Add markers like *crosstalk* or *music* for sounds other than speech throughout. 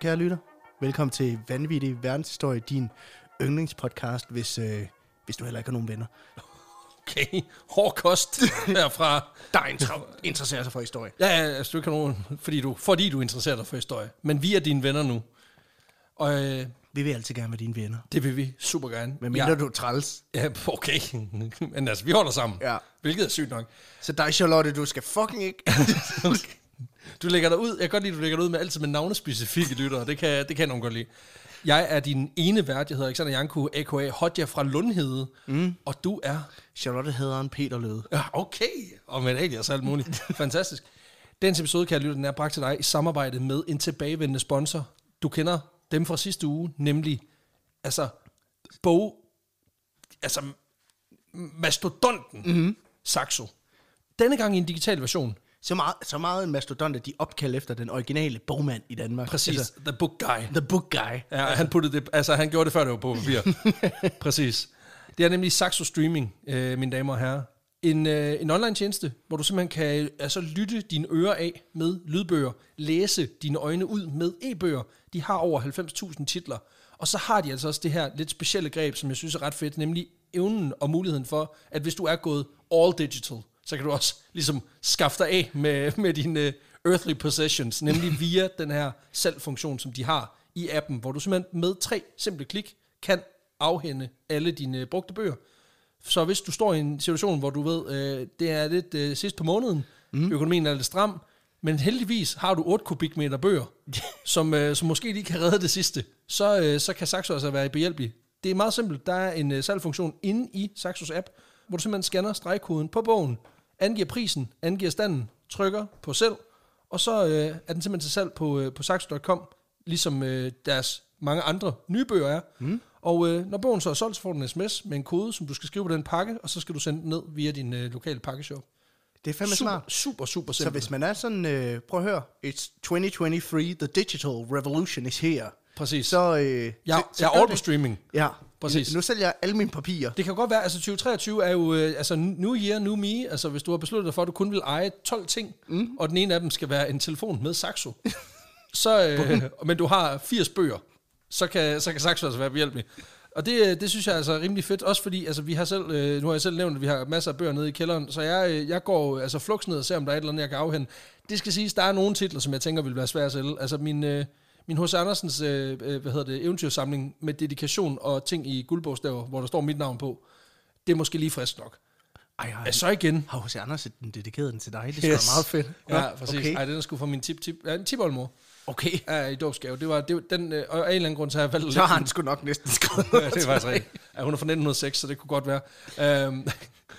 kære lytter. Velkommen til Vanvittig Verdenshistorie, din yndlingspodcast, hvis, øh, hvis du heller ikke har nogen venner. Okay, hård kost herfra. *laughs* Der inter- interesserer sig for historie. Ja, ja, altså, du kan nogen, fordi du, fordi du interesserer dig for historie. Men vi er dine venner nu. Og øh, Vi vil altid gerne være dine venner. det vil vi super gerne. Men mindre ja. du er træls. Ja, okay. Men altså, vi holder sammen. Ja. Hvilket er sygt nok. Så dig, Charlotte, du skal fucking ikke... *laughs* Okay. Du lægger dig ud, jeg kan godt lide, at du lægger dig ud med altid med navnespecifikke lyttere, det kan, det kan nogen godt lide. Jeg er din ene vært, jeg hedder Alexander Janku, a.k.a. Hodja fra Lundhede, mm. og du er... Charlotte hedder en Peter Løde. Ja, okay, og med alias og alt muligt. Fantastisk. Den episode, kan jeg lytte, den er bragt til dig i samarbejde med en tilbagevendende sponsor. Du kender dem fra sidste uge, nemlig altså bog, altså mastodonten mm-hmm. Saxo. Denne gang i en digital version så meget, så meget en mastodont, at de opkaldte efter den originale bogmand i Danmark. Præcis, altså, the book guy. The book guy. Ja, han, puttede det, altså, han gjorde det, før det var på papir. *laughs* Præcis. Det er nemlig Saxo Streaming, øh, mine damer og herrer. En, øh, en online tjeneste, hvor du simpelthen kan altså, lytte dine ører af med lydbøger, læse dine øjne ud med e-bøger. De har over 90.000 titler. Og så har de altså også det her lidt specielle greb, som jeg synes er ret fedt, nemlig evnen og muligheden for, at hvis du er gået all digital, så kan du også ligesom skaffe dig af med, med dine øh, earthly possessions, nemlig *laughs* via den her salgfunktion, som de har i appen, hvor du simpelthen med tre simple klik kan afhænde alle dine øh, brugte bøger. Så hvis du står i en situation, hvor du ved, øh, det er lidt sidst på måneden, mm. økonomien er lidt stram, men heldigvis har du 8 kubikmeter bøger, *laughs* som, som måske lige kan redde det sidste, så, så kan Saxo altså være behjælpelig. Det er meget simpelt. Der er en salgfunktion inde i Saxos app, hvor du simpelthen scanner stregkoden på bogen, angiver prisen, angiver standen, trykker på selv, og så øh, er den simpelthen til salg på, øh, på saxo.com, ligesom øh, deres mange andre nye bøger er. Mm. Og øh, når bogen så er solgt, så får du en sms med en kode, som du skal skrive på den pakke, og så skal du sende den ned via din øh, lokale pakkeshop. Det er fandme super, smart. Super, super simpelt. Så hvis man er sådan, øh, prøv at høre, it's 2023, the digital revolution is here. Præcis. Så, øh, ja, så, så jeg er all på streaming. Ja, Præcis. Nu, sælger jeg alle mine papirer. Det kan godt være, altså 2023 er jo, øh, altså new year, new me, altså hvis du har besluttet dig for, at du kun vil eje 12 ting, mm. og den ene af dem skal være en telefon med Saxo, *laughs* så, øh, *laughs* men du har 80 bøger, så kan, så kan Saxo altså være behjælpelig. Og det, øh, det synes jeg altså rimelig fedt, også fordi altså, vi har selv, øh, nu har jeg selv nævnt, at vi har masser af bøger nede i kælderen, så jeg, jeg går altså flugs ned og ser, om der er et eller andet, jeg kan afhænde. Det skal siges, der er nogle titler, som jeg tænker vil være svære at sælge. Altså min, øh, min H.C. Andersens øh, øh, hvad hedder det, eventyrsamling med dedikation og ting i guldbogstaver, hvor der står mit navn på, det er måske lige frisk nok. Ej, ej. Så igen. Har H.C. Andersen dedikeret den til dig? Det er yes. meget fedt. Ja, ja præcis. Okay. Ej, den er sgu fra min tip, tip, ja, tipoldmor. Okay. Ja, i dåbsgave. Det var, det, var, den, øh, og af en eller anden grund, så har jeg valgt... Så har han sgu nok næsten skrevet. *laughs* ja, det var faktisk rigtigt. Ja, hun er fra 1906, så det kunne godt være. Øhm,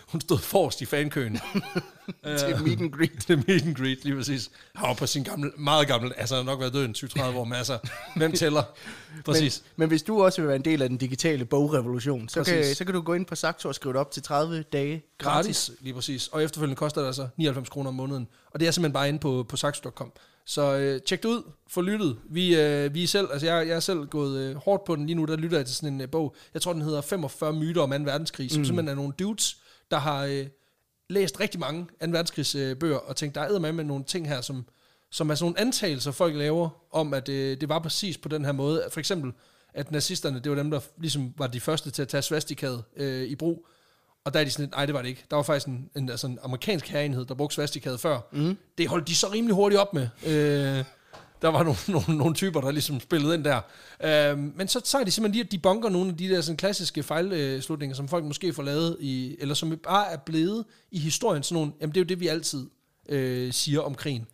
hun stod forrest i fankøen. *laughs* til meet and øhm, greet. *laughs* til meet and greet, lige præcis. Han var på sin gamle, meget gamle, altså han nok været død i 20-30 år, men altså, hvem tæller? *laughs* Præcis. Men, men, hvis du også vil være en del af den digitale bogrevolution, så, kan, så kan du gå ind på Saxo og skrive det op til 30 dage gratis. gratis. lige præcis. Og efterfølgende koster det altså 99 kroner om måneden. Og det er simpelthen bare inde på, på saxo.com. Så øh, tjek det ud, få lyttet. Vi, øh, vi er selv, altså jeg, jeg er selv gået øh, hårdt på den lige nu, der lytter jeg til sådan en øh, bog. Jeg tror, den hedder 45 myter om 2. verdenskrig, som mm. simpelthen er nogle dudes, der har øh, læst rigtig mange 2. verdenskrigs øh, bøger, og tænkt, der er med med nogle ting her, som, som er sådan nogle antagelser, folk laver, om at øh, det var præcis på den her måde. For eksempel, at nazisterne, det var dem, der ligesom var de første til at tage svastikad øh, i brug, og der er de sådan lidt, nej, det var det ikke. Der var faktisk en, en, altså en amerikansk herenhed, der brugte svastikad før. Mm. Det holdt de så rimelig hurtigt op med. Øh, der var nogle, *laughs* nogle, nogle typer, der ligesom spillede ind der. Øh, men så tager de simpelthen lige, at de bonker nogle af de der sådan, klassiske fejlslutninger, som folk måske får lavet, i, eller som bare er blevet i historien sådan nogle, jamen det er jo det, vi altid øh, siger om krigen.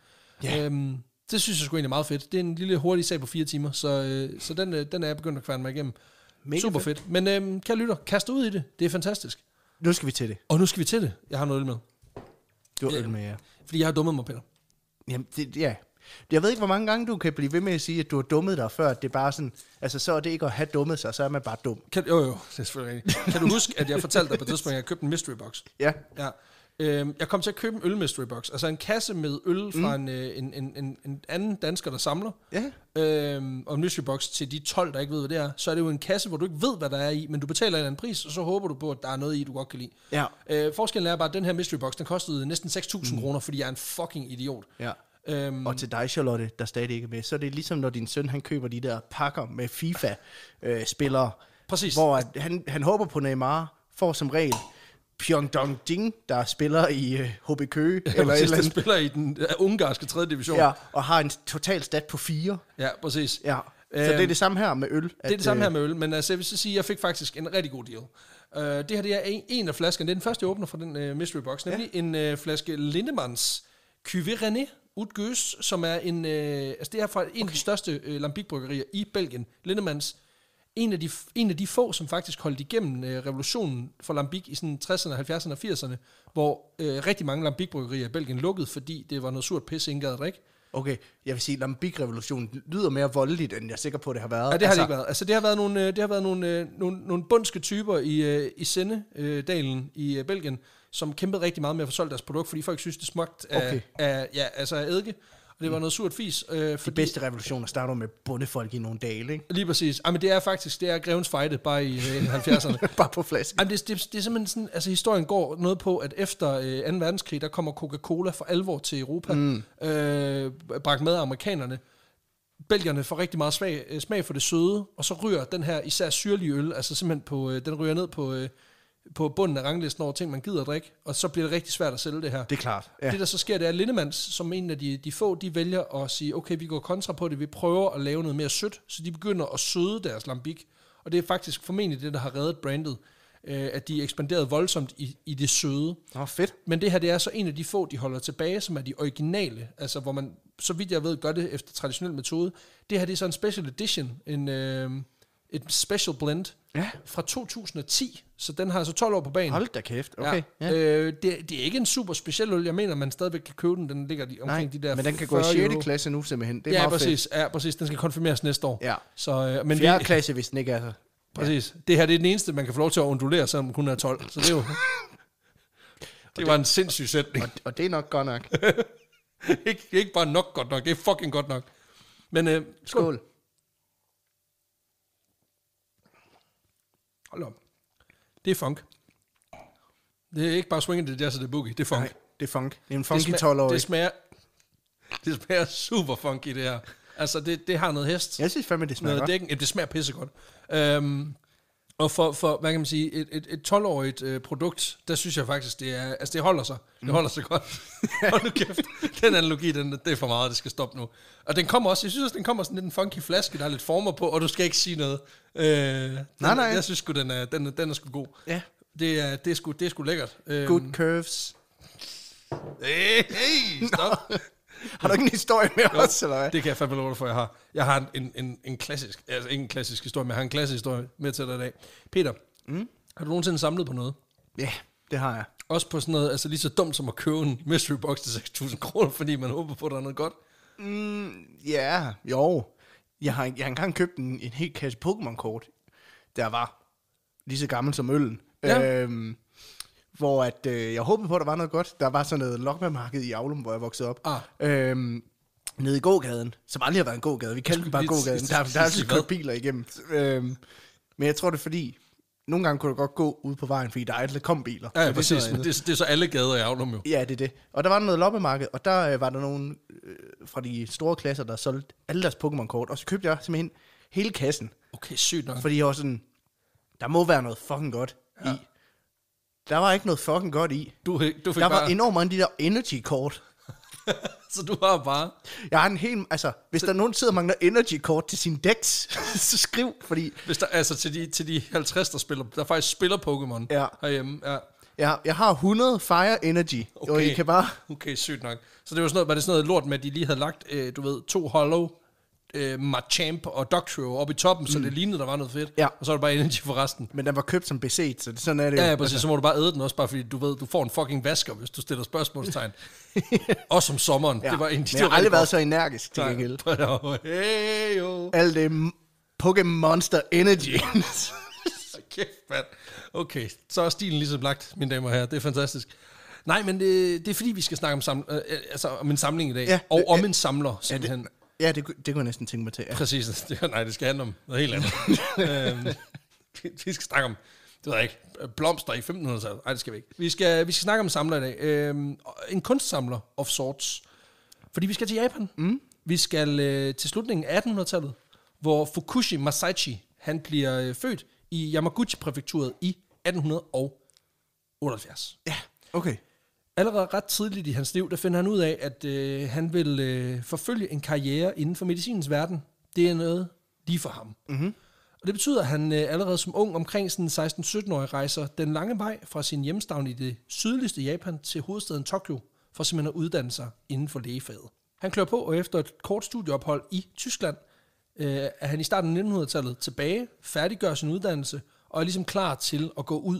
Ja. Øh, det synes jeg sgu egentlig er meget fedt. Det er en lille hurtig sag på fire timer, så, øh, så den, øh, den er jeg begyndt at kværne mig igennem. Mega Super fedt. fedt. Men øh, kære lytter, kast ud i det. Det er fantastisk. Nu skal vi til det. Og nu skal vi til det. Jeg har noget øl med. Du har øl med, ja. Fordi jeg har dummet mig, Peter. Jamen, det, ja. Jeg ved ikke, hvor mange gange du kan blive ved med at sige, at du har dummet dig før. Det er bare sådan, altså så er det ikke at have dummet sig, så er man bare dum. Kan, jo, jo, det er selvfølgelig rigtigt. Kan du huske, at jeg fortalte dig på et tidspunkt, at jeg købte en mystery box? Ja. ja. Øhm, jeg kom til at købe en øl mystery box, altså en kasse med øl fra mm. en, øh, en, en, en, en anden dansker, der samler. Ja. Øhm, og en mystery box til de 12, der ikke ved, hvad det er. Så er det jo en kasse, hvor du ikke ved, hvad der er i, men du betaler en eller anden pris, og så håber du på, at der er noget i, du godt kan lide. Ja. Øh, forskellen er bare, at den her mystery box, den kostede næsten 6.000 mm. kroner, fordi jeg er en fucking idiot. Ja. Øhm, og til dig, Charlotte, der stadig ikke er med, så er det ligesom, når din søn han køber de der pakker med FIFA-spillere. Øh, Præcis. Hvor at han, han håber på Neymar, får som regel Pyongdong Ding, der spiller i øh, HB Køge. Ja, eller præcis, der spiller i den uh, ungarske 3. division. Ja, og har en total stat på 4. Ja, præcis. Ja. Så øhm, det er øhm, det samme her med øl. At, det er det samme her øh, med øl, men altså, jeg vil så sige, at jeg fik faktisk en rigtig god deal. Uh, det her det er en, en af flaskerne, det er den første, jeg åbner fra den uh, mystery box, nemlig ja. en uh, flaske Lindemanns Cuvée René Utgøs, som er en, øh, altså det er fra en okay. af de største øh, lambikbryggerier i Belgien, Lindemans, en af, de, en af de få, som faktisk holdt igennem øh, revolutionen for Lambik i sådan 60'erne, 70'erne og 80'erne, hvor øh, rigtig mange Lambik-bryggerier i Belgien lukkede, fordi det var noget surt pis, ingen gad Okay, jeg vil sige, Lambik-revolutionen lyder mere voldeligt, end jeg er sikker på, det har været. Ja, det har altså, det ikke været. Altså, det har været nogle, øh, det har været nogle, øh, nogle, nogle bundske typer i, øh, i Sendedalen i Belgien, som kæmpede rigtig meget med at få solgt deres produkt, fordi folk synes, det smagte af, okay. af, ja, altså af eddike. Og det var mm. noget surt fis. Øh, fordi, De bedste revolutioner starter med bundefolk i nogle dage, ikke? Lige præcis. Jamen, det er faktisk, det er grevens fejde, bare i øh, 70'erne. *laughs* bare på flaske. Jamen, det, det, det, er simpelthen sådan, altså historien går noget på, at efter øh, 2. verdenskrig, der kommer Coca-Cola for alvor til Europa, mm. øh, bragt med af amerikanerne. Belgierne får rigtig meget smag, øh, smag for det søde, og så ryger den her især syrlige øl, altså simpelthen på, øh, den ryger ned på... Øh, på bunden af ranglisten over ting, man gider at drikke, og så bliver det rigtig svært at sælge det her. Det er klart. Ja. Det, der så sker, det er, at Lindemans, som en af de, de få, de vælger at sige, okay, vi går kontra på det, vi prøver at lave noget mere sødt, så de begynder at søde deres lambik. Og det er faktisk formentlig det, der har reddet brandet, øh, at de ekspanderede voldsomt i, i det søde. Nå, fedt. Men det her, det er så en af de få, de holder tilbage, som er de originale, altså hvor man, så vidt jeg ved, gør det efter traditionel metode. Det her, det er så en special edition, en... Øh, et special blend ja. fra 2010, så den har altså 12 år på banen. Hold da kæft, okay. Ja. Ja. Øh, det, det er ikke en super speciel øl, jeg mener, man stadigvæk kan købe den, den ligger omkring Nej, de der men den kan gå i 6. Euro. klasse nu simpelthen, det er ja, meget præcis, fedt. Ja, præcis, den skal konfirmeres næste år. Ja. Så, øh, men 4. Vi, klasse, hvis den ikke er så. *laughs* Præcis, det her det er den eneste, man kan få lov til at undulere, selvom den kun er 12, så det er jo... *laughs* *laughs* det var en sindssyg sætning. Og, og det er nok godt nok. ikke, ikke bare nok godt nok, det er fucking godt nok. Men øh, skål. skål. Hold op. Det er funk. Det er ikke bare swinging, det jazz og det er boogie. Det er funk. Nej, det er funk. Det er en funky 12 Det smager, det smager super funky, det her. Altså, det, det har noget hest. Jeg synes fandme, det smager noget dækken. Jamen, det smager pissegodt. Um, og for, for, hvad kan man sige, et, et, et 12-årigt øh, produkt, der synes jeg faktisk, det er, altså det holder sig. Det mm. holder sig godt. *laughs* Hold nu kæft. Den analogi, den, det er for meget, det skal stoppe nu. Og den kommer også, jeg synes også, den kommer sådan lidt en funky flaske, der er lidt former på, og du skal ikke sige noget. Øh, den, nej, nej. Jeg synes sgu, den er, den, den er sgu god. Ja. Det er, det er, sgu, det er sgu lækkert. Øhm, Good øhm. curves. Hey, hey stop. har du ikke en historie med jo, os, eller hvad? det kan jeg fandme lov for, jeg har. Jeg har en, en, en klassisk, altså ikke en klassisk historie, men jeg har en klassisk historie med til dig i dag. Peter, mm? har du nogensinde samlet på noget? Ja, yeah, det har jeg. Også på sådan noget, altså lige så dumt som at købe en mystery box til 6.000 kroner, fordi man håber på, at der er noget godt? Mm, ja, yeah, jo. Jeg har, jeg har engang købt en, en hel kasse Pokémon-kort, der var lige så gammel som øllen. Ja. Øhm, hvor at, øh, jeg håbede på, at der var noget godt. Der var sådan noget lokmærmarked i Aulum, hvor jeg voksede op. Ah. Øhm, nede i gågaden, som aldrig har været en gågade. Vi kaldte den bare gågaden. *laughs* Der, der er altså kørt biler igennem. Øhm, men jeg tror, det er fordi, nogle gange kunne du godt gå ud på vejen, fordi der altid kom biler. Ja, ja præcis, det men det, det er så alle gader i Avnum jo. Ja, det er det. Og der var noget loppemarked, og der øh, var der nogen øh, fra de store klasser, der solgte alle deres Pokémon-kort, og så købte jeg simpelthen hele kassen. Okay, sygt nok. Fordi jeg var sådan, der må være noget fucking godt ja. i. Der var ikke noget fucking godt i. Du, du fik der var enormt mange af de der energy-kort. *laughs* så du har bare... Jeg har en hel... Altså, hvis så... der er nogen sidder og mangler energy kort til sin decks, *laughs* så skriv, fordi... Hvis der, altså, til de, til de 50, der, spiller, der faktisk spiller Pokémon ja. herhjemme. Ja. Ja, jeg har 100 Fire Energy, okay. og I kan bare... Okay, sygt nok. Så det var, sådan noget, var det sådan noget lort med, at de lige havde lagt, øh, du ved, to Hollow, øh, Machamp og Doctrio op i toppen, mm. så det lignede, der var noget fedt. Ja. Og så var det bare energy for resten. Men den var købt som BC'et, så det, sådan er det Ja, ja præcis. Altså. Så må du bare æde den også, bare fordi du ved, du får en fucking vasker, hvis du stiller spørgsmålstegn. *laughs* *laughs* og som sommeren. Ja. Det var en, de Men jeg har aldrig været så energisk til gengæld. *laughs* Hey, Alt det Pokémon Monster Energy. *laughs* Kæft, mand. Okay, så er stilen ligesom lagt, mine damer og herrer. Det er fantastisk. Nej, men det, øh, det er fordi, vi skal snakke om, saml, øh, øh, altså, om en samling i dag. Ja, og om ja, en samler, simpelthen. Ja, det, Ja, det, det kunne jeg næsten tænke mig til. Ja. Præcis. Det, nej, det skal handle om noget helt andet. øhm, vi skal snakke om det ved jeg ikke, blomster i 1500-tallet. Nej, det skal vi ikke. Vi skal, vi skal snakke om samler i dag. Øhm, en kunstsamler of sorts. Fordi vi skal til Japan. Mm. Vi skal øh, til slutningen af 1800-tallet, hvor Fukushi Masaichi, han bliver øh, født i Yamaguchi-præfekturet i 1878. Ja, okay. Allerede ret tidligt i hans liv, der finder han ud af, at øh, han vil øh, forfølge en karriere inden for medicinens verden. Det er noget lige for ham. Mm-hmm det betyder, at han øh, allerede som ung omkring 16-17-årig rejser den lange vej fra sin hjemstavn i det sydligste Japan til hovedstaden Tokyo for simpelthen at uddanne sig inden for lægefaget. Han klør på, og efter et kort studieophold i Tyskland, øh, er han i starten af 1900-tallet tilbage, færdiggør sin uddannelse og er ligesom klar til at gå ud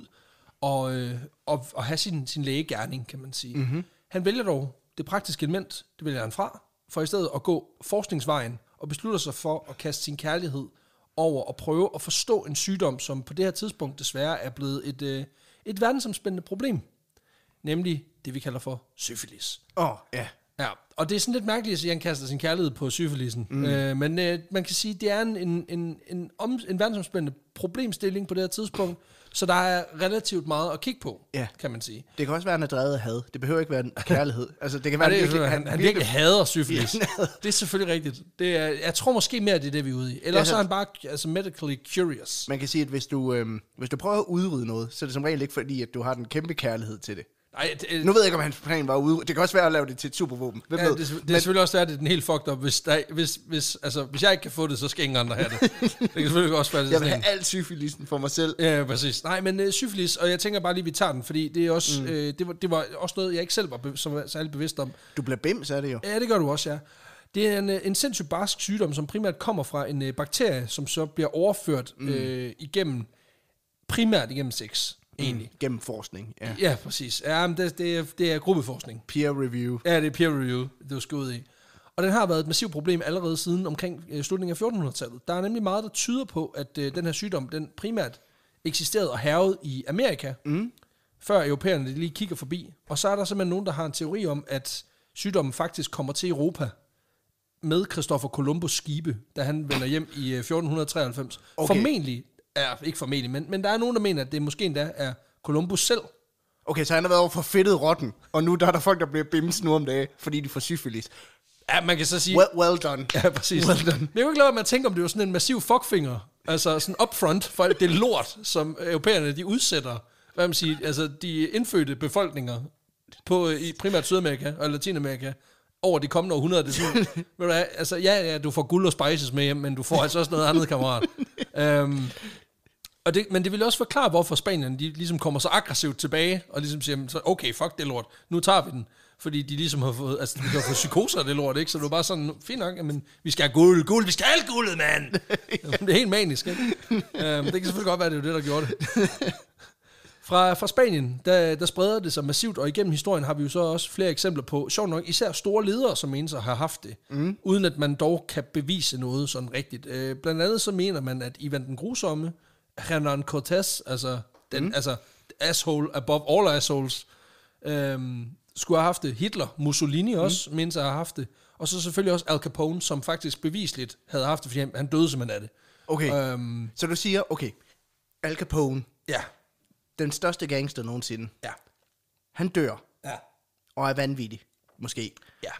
og, øh, og, og have sin, sin lægegærning, kan man sige. Mm-hmm. Han vælger dog det praktiske element, det vælger han fra, for i stedet at gå forskningsvejen og beslutter sig for at kaste sin kærlighed over at prøve at forstå en sygdom, som på det her tidspunkt desværre er blevet et, øh, et verdensomspændende problem. Nemlig det, vi kalder for syfilis. Åh, oh, ja. Yeah. Ja, og det er sådan lidt mærkeligt at han kaster sin kærlighed på syfilisen. Mm. Øh, men øh, man kan sige, at det er en, en, en, en, om, en verdensomspændende problemstilling på det her tidspunkt, så der er relativt meget at kigge på, ja. kan man sige. Det kan også være, at han er drevet af had. Det behøver ikke være en *laughs* kærlighed. Altså, det kan være, ja, det, virkelig, han, han, han virkelig, virkelig hader syfilis. Ja, det er selvfølgelig rigtigt. Det er, jeg tror måske mere, det er det, vi er ude i. Eller ja, så er han bare altså, medically curious. Man kan sige, at hvis du, øhm, hvis du prøver at udrydde noget, så er det som regel ikke fordi, at du har den kæmpe kærlighed til det. Ej, det, nu ved jeg ikke, om hans plan var ude. Det kan også være at lave det til et supervåben. Hvem ja, ved? Det, det men, er selvfølgelig også være, at det er den helt fucked up. Hvis, der, hvis, hvis, altså, hvis jeg ikke kan få det, så skal ingen andre have det. *laughs* det kan selvfølgelig også være det Jeg vil have alt syfilisen for mig selv. Ja, præcis. Nej, men uh, syfilis, og jeg tænker bare lige, at vi tager den, fordi det, er også, mm. øh, det, var, det var også noget, jeg ikke selv var be, som var særlig bevidst om. Du bliver så er det jo. Ja, det gør du også, ja. Det er en, øh, en sindssygt barsk sygdom, som primært kommer fra en uh, bakterie, som så bliver overført mm. øh, igennem, primært igennem sex. Mm. egentlig. Mm, gennem forskning, ja. Ja, præcis. Ja, men det, det, er, det er gruppeforskning. Peer review. Ja, det er peer review, det er skudt i. Og den har været et massivt problem allerede siden omkring øh, slutningen af 1400-tallet. Der er nemlig meget, der tyder på, at øh, den her sygdom, den primært eksisterede og hervede i Amerika, mm. før europæerne lige kigger forbi. Og så er der simpelthen nogen, der har en teori om, at sygdommen faktisk kommer til Europa med Christopher Columbus skibe, da han vender hjem i 1493. Øh, okay. Formentlig Ja, ikke formentlig, men, men der er nogen, der mener, at det måske endda er Columbus selv. Okay, så han har været over for fedtet rotten, og nu der er der folk, der bliver bimsen nu om dagen, fordi de får syfilis. Ja, man kan så sige... Well, well done. *laughs* Ja, præcis. Well done. Men jeg kan ikke lade at man tænker, om det var sådan en massiv fuckfinger, altså sådan upfront for alt det lort, som europæerne de udsætter, hvad man siger, altså de indfødte befolkninger på øh, i primært Sydamerika og Latinamerika, over de kommende århundreder. Det sådan, *laughs* ved du, altså, ja, ja, du får guld og spices med hjem, men du får altså også noget andet, kammerat. Um, *laughs* Og det, men det vil også forklare, hvorfor Spanien de ligesom kommer så aggressivt tilbage, og ligesom siger, så okay, fuck det lort, nu tager vi den. Fordi de ligesom har fået, altså de har fået psykoser af det lort, ikke? Så det var bare sådan, fint nok, men vi skal have guld, guld, vi skal have alt guldet, mand! *laughs* Det er helt manisk, ikke? um, det kan selvfølgelig godt være, det er det, der gjorde det. Fra, fra Spanien, der, der spreder det sig massivt, og igennem historien har vi jo så også flere eksempler på, sjovt nok, især store ledere, som mener sig har haft det, mm. uden at man dog kan bevise noget sådan rigtigt. Øh, blandt andet så mener man, at Ivan den Grusomme, Hernan Cortez, altså, den, mm. altså asshole above all assholes, øhm, skulle have haft det. Hitler, Mussolini mm. også, mm. mindst har haft det. Og så selvfølgelig også Al Capone, som faktisk bevisligt havde haft det, fordi han, han døde simpelthen af det. Okay, øhm, så du siger, okay, Al Capone, ja. den største gangster nogensinde, ja. han dør, ja. og er vanvittig, måske. Ja.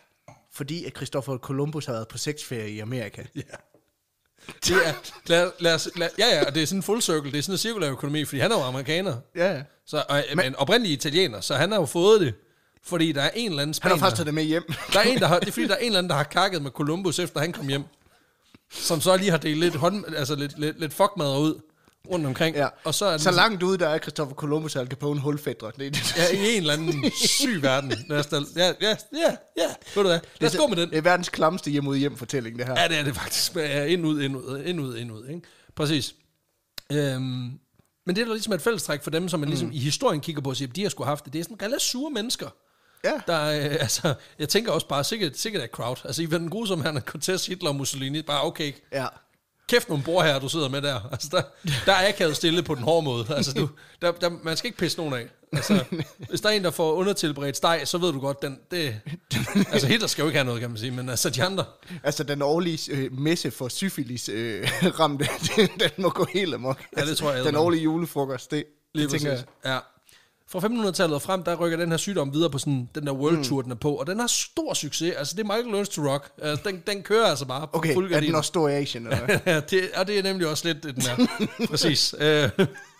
Fordi at Christopher Columbus har været på sexferie i Amerika. Ja. Det er, lad, lad os, lad, ja, ja, og det er sådan en full circle, det er sådan en cirkulær økonomi, fordi han er jo amerikaner. Ja, ja. Så, og, men, men oprindelig italiener, så han har jo fået det, fordi der er en eller anden spanier. Han har faktisk taget det med hjem. *laughs* Der er en, der har, det er fordi, der er en eller anden, der har kakket med Columbus, efter han kom hjem. Som så lige har delt lidt, hånd, altså lidt, lidt, lidt fuckmad ud rundt omkring. Ja. Og så, er så ligesom, langt ude, der er Christopher Columbus og Al Capone hulfædre. Det er det. Ja, i en eller anden *laughs* syg verden. Lad ja, ja, ja, ja. Ved du hvad? Lad os gå med den. Det er verdens klamste hjem ud hjem fortælling, det her. Ja, det er det faktisk. Ja, ind ud, ind ud, ind ud, ind ud. Ikke? Præcis. Øhm, men det er ligesom et fællestræk for dem, som man ligesom mm. i historien kigger på og siger, at de har skulle haft det. Det er sådan relativt sure mennesker. Ja. Der, er, øh, altså, jeg tænker også bare, sikkert, sikkert er crowd. Altså, i den gode som han er Cortez, Hitler og Mussolini, bare okay. Ja kæft nogle bord her, du sidder med der. Altså, der, der er akavet stille på den hårde måde. Altså, du, der, der, man skal ikke pisse nogen af. Altså, hvis der er en, der får undertilberedt steg, så ved du godt, den, det, altså Hitler skal jo ikke have noget, kan man sige, men altså de andre. Altså den årlige øh, messe for syfilis øh, ramte, den, *laughs* den må gå helt amok. Altså, ja, det altså, tror jeg. Den årlige julefrokost, det, det tænker jeg. Ja, fra 1500-tallet og frem, der rykker den her sygdom videre på sådan, den der World Tour, mm. den er på. Og den har stor succes. Altså, det er Michael Learns to Rock. Altså, den, den kører altså bare. Okay, på er den også stor Asian, eller Eller? *laughs* ja, det, og det er nemlig også lidt, den her. *laughs* Præcis. Øh,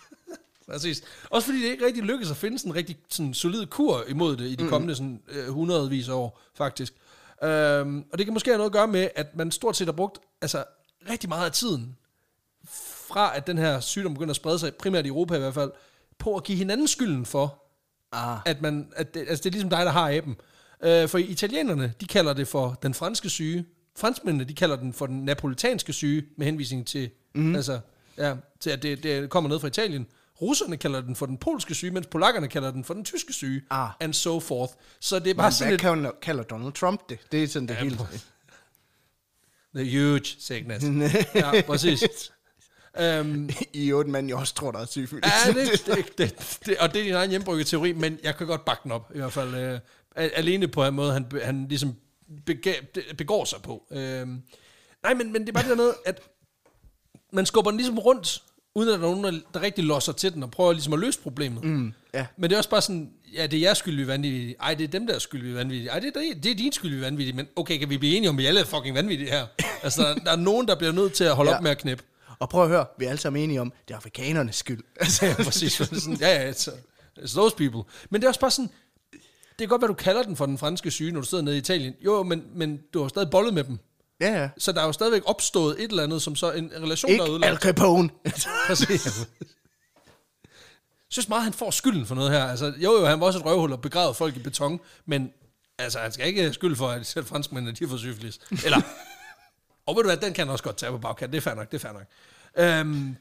*laughs* præcis. Også fordi det ikke rigtig lykkedes at finde sådan en rigtig sådan, solid kur imod det i de mm. kommende sådan, uh, hundredvis år, faktisk. Um, og det kan måske have noget at gøre med, at man stort set har brugt altså, rigtig meget af tiden fra, at den her sygdom begynder at sprede sig, primært i Europa i hvert fald, på at give hinanden skylden for, ah. at, man, at det, altså det er ligesom dig, der har aben. Uh, øh, for italienerne, de kalder det for den franske syge. Franskmændene, de kalder den for den napolitanske syge, med henvisning til, mm. altså, ja, til at det, det kommer ned fra Italien. Russerne kalder den for den polske syge, mens polakkerne kalder den for den tyske syge, ah. and so forth. Så det er bare Men sådan hvad lidt... kalder Donald Trump det? Det er sådan det ja, hele. The huge sickness. *laughs* ja, præcis. Um, *laughs* I otte men jeg også tror, der er syfilis. Ja, det, det, det, det, og det er din egen hjembrygget teori, men jeg kan godt bakke den op, i hvert fald. Uh, alene på en måde, han, han ligesom begæ, begår sig på. Uh, nej, men, men det er bare det der med, at man skubber den ligesom rundt, uden at der er nogen, der, rigtig losser til den og prøver ligesom at løse problemet. Mm, ja. Men det er også bare sådan, ja, det er jeres skyld, vi er vanvittige. Ej, det er dem, der skyld, vi er vanvittige. Ej, det er, det er din skyld, vi er vanvittige. Men okay, kan vi blive enige om, at vi alle er fucking vanvittige her? altså, der, der er nogen, der bliver nødt til at holde ja. op med at knæppe. Og prøv at høre, vi er alle sammen enige om, det er afrikanernes skyld. Altså, *laughs* ja, præcis. *laughs* Sådan, ja, ja, it's, uh, it's those people. Men det er også bare sådan, det er godt hvad du kalder den for den franske syge, når du sidder nede i Italien. Jo, men, men du har stadig bollet med dem. Ja, ja. Så der er jo stadigvæk opstået et eller andet, som så en relation, Ikke der er ødelagt. Al Capone. *laughs* præcis. Jeg synes meget, han får skylden for noget her. Altså, jo, jo, han var også et røvhul og begravede folk i beton, men altså, han skal ikke skyld for, at selv franskmændene, de fået syfilis. Eller, og ved du hvad, den kan også godt tage på bagkant. Det er fair nok, det er fair nok. Øhm,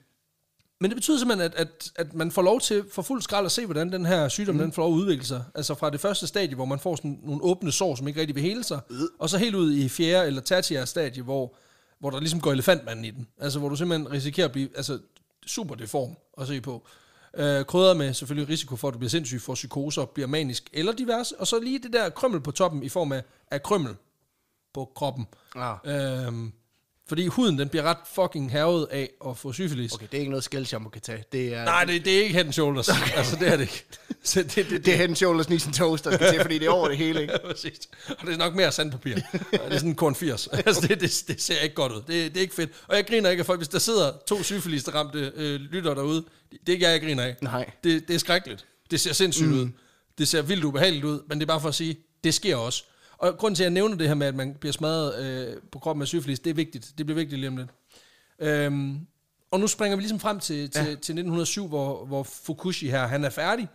men det betyder simpelthen, at, at, at man får lov til for fuld skrald at se, hvordan den her sygdom mm. den får lov at udvikle sig. Altså fra det første stadie, hvor man får sådan nogle åbne sår, som ikke rigtig vil hele sig, øh. og så helt ud i fjerde eller tertiære stadie, hvor, hvor der ligesom går elefantmanden i den. Altså hvor du simpelthen risikerer at blive altså, super deform at se på. Øh, krydder med selvfølgelig risiko for, at du bliver sindssyg, får psykoser, bliver manisk eller diverse. Og så lige det der krømmel på toppen i form af, af krømmel, på kroppen. Ah. Øhm, fordi huden, den bliver ret fucking hervet af at få syfilis. Okay, det er ikke noget skældshampoo kan tage. Det er, Nej, det, det er ikke head shoulders. Okay. Altså, det er det ikke. Så det, det, det, det er head shoulders, nisen toaster skal tage, fordi det er over det hele, ikke? ja, præcis. Og det er nok mere sandpapir. det er sådan en korn 80. Altså, det, det, det, ser ikke godt ud. Det, det er ikke fedt. Og jeg griner ikke af folk. Hvis der sidder to syfilis, ramte øh, lytter derude, det, det er ikke jeg, jeg griner af. Nej. Det, det er skrækkeligt. Det ser sindssygt mm. ud. Det ser vildt ubehageligt ud, men det er bare for at sige, det sker også. Og grunden til, at jeg nævner det her med, at man bliver smadret øh, på kroppen af syfilis, det er vigtigt. Det bliver vigtigt lige om lidt. Øhm, og nu springer vi ligesom frem til, til, ja. til 1907, hvor, hvor Fukushi her, han er færdig.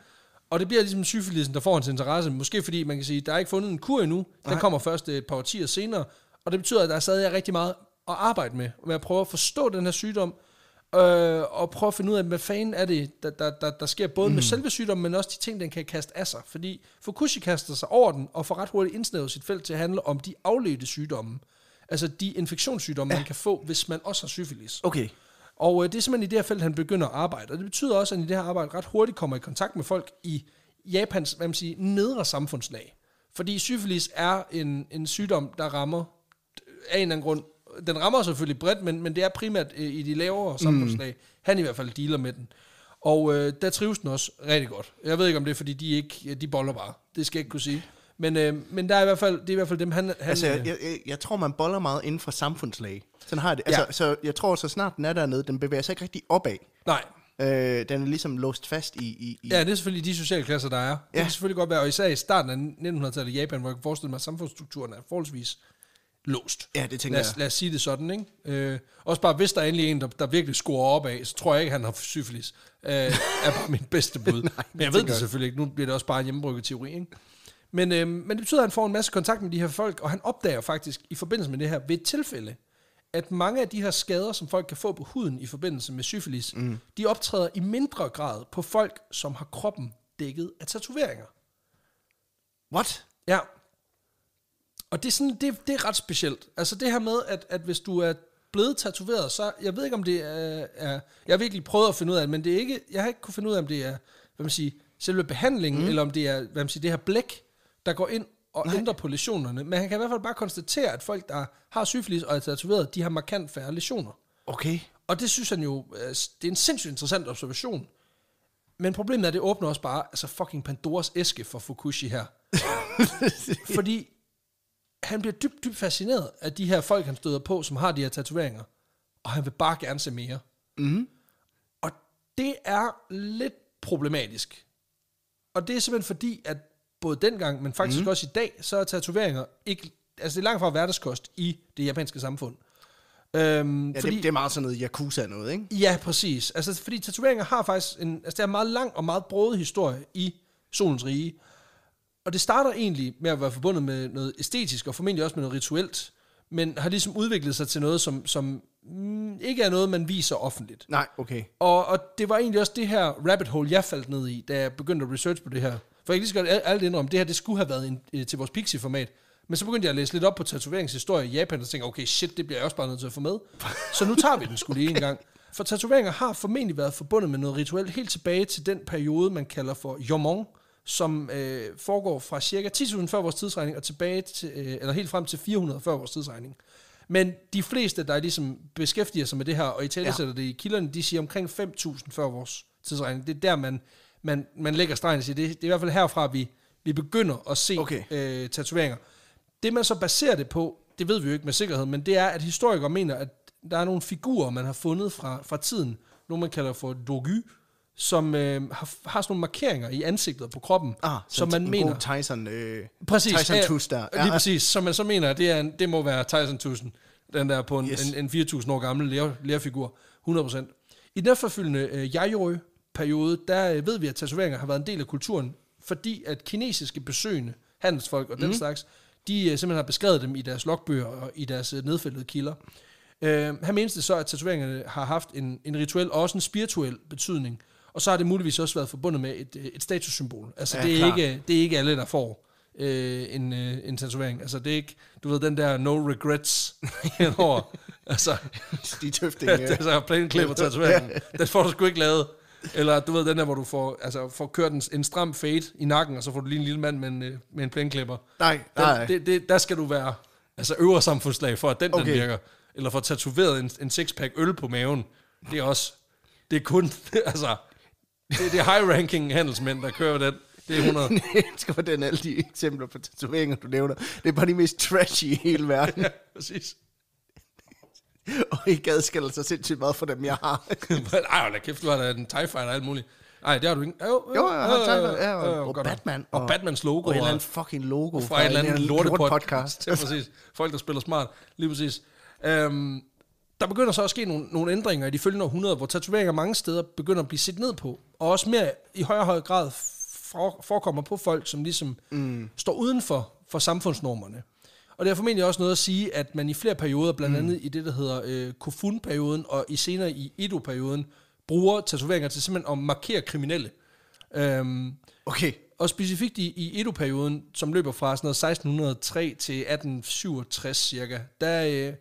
Og det bliver ligesom syfilisen, der får hans interesse. Måske fordi, man kan sige, der er ikke fundet en kur endnu. Den Nej. kommer først øh, et par årtier senere. Og det betyder, at der stadig rigtig meget at arbejde med. Med at prøve at forstå den her sygdom, øh, og prøve at finde ud af, hvad fanden er det, der, der, der, der sker, både mm. med selve sygdommen, men også de ting, den kan kaste af sig. Fordi Fukushi kaster sig over den, og får ret hurtigt indsnævet sit felt til at handle om de afledte sygdomme. Altså de infektionssygdomme, ja. man kan få, hvis man også har syfilis. Okay. Og øh, det er simpelthen i det her felt, han begynder at arbejde. Og det betyder også, at han i det her arbejde ret hurtigt kommer i kontakt med folk i Japans, hvad man siger, nedre samfundslag. Fordi syfilis er en, en sygdom, der rammer af en eller anden grund den rammer selvfølgelig bredt, men, men det er primært øh, i de lavere mm. samfundslag. Mm. Han i hvert fald dealer med den. Og øh, der trives den også rigtig godt. Jeg ved ikke, om det er, fordi de ikke de boller bare. Det skal jeg ikke kunne sige. Men, øh, men der er i hvert fald, det er i hvert fald dem, han... han altså, jeg, øh, jeg, jeg tror, man boller meget inden for samfundslag. Sådan har det. Altså, ja. Så jeg tror, så snart den er dernede, den bevæger sig ikke rigtig opad. Nej. Øh, den er ligesom låst fast i, i, i... Ja, det er selvfølgelig de sociale klasser, der er. Ja. Det kan selvfølgelig godt være, og især i starten af 1900-tallet i Japan, hvor jeg kan forestille mig, at samfundsstrukturen er forholdsvis låst. Ja, det tænker lad, jeg. Lad os sige det sådan, ikke? Øh, også bare, hvis der er endelig en, der, der virkelig scorer op af, så tror jeg ikke, han har syfilis. Øh, *laughs* er bare min bedste bud. Nej, men jeg ved det selvfølgelig ikke. Nu bliver det også bare en hjemmebrygget teori, ikke? Men, øh, men det betyder, at han får en masse kontakt med de her folk, og han opdager faktisk i forbindelse med det her ved et tilfælde, at mange af de her skader, som folk kan få på huden i forbindelse med syfilis, mm. de optræder i mindre grad på folk, som har kroppen dækket af tatoveringer. What? Ja, og det er, sådan, det, det er ret specielt. Altså det her med, at, at hvis du er blevet tatoveret, så jeg ved ikke, om det er, er... Jeg har virkelig prøvet at finde ud af det, men det er ikke, jeg har ikke kunne finde ud af, om det er hvad man siger, selve behandlingen, mm. eller om det er hvad man siger, det her blæk, der går ind og Nej. ændrer på lesionerne. Men han kan i hvert fald bare konstatere, at folk, der har syfilis og er tatoveret, de har markant færre lesioner. Okay. Og det synes han jo, altså, det er en sindssygt interessant observation. Men problemet er, at det åbner også bare altså fucking Pandoras æske for Fukushi her. *laughs* Fordi han bliver dybt, dybt fascineret af de her folk, han støder på, som har de her tatoveringer. Og han vil bare gerne se mere. Mm. Og det er lidt problematisk. Og det er simpelthen fordi, at både dengang, men faktisk mm. også i dag, så er tatoveringer ikke... Altså, det er langt fra hverdagskost i det japanske samfund. Øhm, ja, fordi, det, det er meget sådan noget yakuza noget, ikke? Ja, præcis. Altså, fordi tatoveringer har faktisk en... Altså, det er en meget lang og meget brode historie i solens rige og det starter egentlig med at være forbundet med noget æstetisk, og formentlig også med noget rituelt, men har ligesom udviklet sig til noget, som, som mm, ikke er noget, man viser offentligt. Nej, okay. Og, og det var egentlig også det her rabbit hole, jeg faldt ned i, da jeg begyndte at researche på det her. For jeg kan lige så godt alt indrømme, det her det skulle have været en, øh, til vores Pixie-format. Men så begyndte jeg at læse lidt op på tatoveringshistorie i Japan, og tænkte, okay, shit, det bliver jeg også bare nødt til at få med. *laughs* Så nu tager vi den skulle lige okay. en gang. For tatoveringer har formentlig været forbundet med noget rituelt helt tilbage til den periode, man kalder for Yomong, som øh, foregår fra cirka 10.000 før vores tidsregning og tilbage til, øh, eller helt frem til 400 før vores tidsregning. Men de fleste, der ligesom beskæftiger sig med det her, og i tale ja. det i kilderne, de siger omkring 5.000 før vores tidsregning. Det er der, man, man, man lægger stregen i. det, det er i hvert fald herfra, vi, vi begynder at se okay. øh, tatoveringer. Det, man så baserer det på, det ved vi jo ikke med sikkerhed, men det er, at historikere mener, at der er nogle figurer, man har fundet fra, fra tiden, nogle man kalder for dogy, som øh, har, har sådan nogle markeringer i ansigtet på kroppen, ah, som man en mener... God Tyson, øh, præcis, Tyson ja, der. Ja, lige præcis, som man så mener, det, er en, det må være Tyson Tusen, den der på en, yes. en, en 4.000 år gammel lærer, lærerfigur, 100%. I den forfølgende øh, Yayoi-periode, der øh, ved vi, at tatoveringer har været en del af kulturen, fordi at kinesiske besøgende, handelsfolk og den mm. slags, de øh, simpelthen har beskrevet dem i deres logbøger og i deres øh, nedfældede kilder. Øh, menes det så, at tatoveringerne har haft en, en rituel og også en spirituel betydning, og så har det muligvis også været forbundet med et, et statussymbol. Altså, ja, det, er klar. ikke, det er ikke alle, der får øh, en, øh, en tatovering. Altså, det er ikke, du ved, den der no regrets *laughs* henover. altså, de tøftinger. *laughs* Altså, ja. altså, plain klipper tatoveringen. ja. Den får du sgu ikke lavet. Eller du ved, den der, hvor du får, altså, får kørt en, en stram fade i nakken, og så får du lige en lille mand med en, øh, med en plænklipper. Nej, den, Det, det, der skal du være altså, øversamfundslag for, at den, okay. den virker. Eller får tatoveret en, en sixpack øl på maven. Det er også... Det er kun... *laughs* altså, det er de high-ranking handelsmænd, der kører den. Det er 100. *laughs* jeg elsker, den alle de eksempler på tatoveringer, du nævner, det er bare de mest trashy i hele verden. *laughs* ja, præcis. *laughs* og I gadskælder altså sindssygt meget for dem, jeg har. Ej, hold da kæft, du har da en TIE Fighter og alt muligt. Ej, det har du ikke. Jo, øh, jo jeg har Fighter. ja, og, øh, og, og Batman. Og, og Batmans logo. Og en eller anden fucking logo. Fra, fra en eller anden lortepodcast. podcast. Ja, præcis. Folk, der spiller smart. Lige præcis. Øhm, der begynder så at ske nogle, nogle ændringer i de følgende århundreder, hvor tatoveringer mange steder begynder at blive set ned på og også mere i højere og højere grad forekommer på folk, som ligesom mm. står uden for, for samfundsnormerne. Og det er formentlig også noget at sige, at man i flere perioder, blandt mm. andet mm. i det, der hedder øh, Kofun-perioden, og i senere i Edo-perioden, bruger tatoveringer til simpelthen at markere kriminelle. Øhm, okay. Og specifikt i, i Edo-perioden, som løber fra sådan noget 1603 til 1867 cirka, der, øh,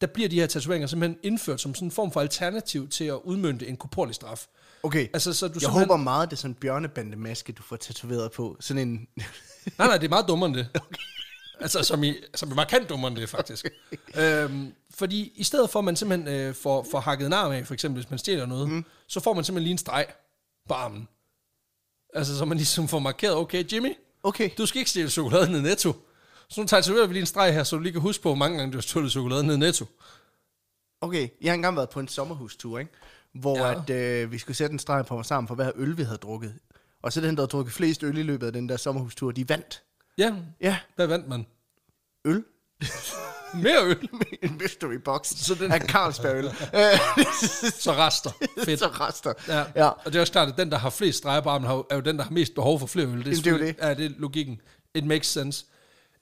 der bliver de her tatoveringer simpelthen indført som sådan en form for alternativ til at udmynde en korporlig straf. Okay, altså, så du jeg håber meget, det er sådan en bjørnebandemaske, du får tatoveret på. Sådan en... *laughs* nej, nej, det er meget dummere end det. Okay. Altså, som i, som i markant dummere end det, faktisk. Okay. Øhm, fordi i stedet for, at man simpelthen øh, får, får hakket en arm af, for eksempel, hvis man stjæler noget, mm. så får man simpelthen lige en streg på armen. Altså, så man ligesom får markeret, okay, Jimmy, okay. du skal ikke stjæle chokoladen ned Netto. Så nu tatoverer vi lige en streg her, så du lige kan huske på, hvor mange gange du har stjålet chokoladen ned Netto. Okay, jeg har engang været på en sommerhustur, ikke? hvor ja. at, øh, vi skulle sætte en streg på sammen for hver øl, vi havde drukket. Og så den, der havde drukket flest øl i løbet af den der sommerhustur, de vandt. Ja, ja. hvad vandt man? Øl. *laughs* Mere øl. *laughs* en mystery box så den... af Carlsberg-øl. *laughs* Øh. så rester. Fedt. så rester. Ja. ja. Og det er også klart, at den, der har flest streger på armen, er jo den, der har mest behov for flere øl. Det er, det er jo det. Ja, det er logikken. It makes sense.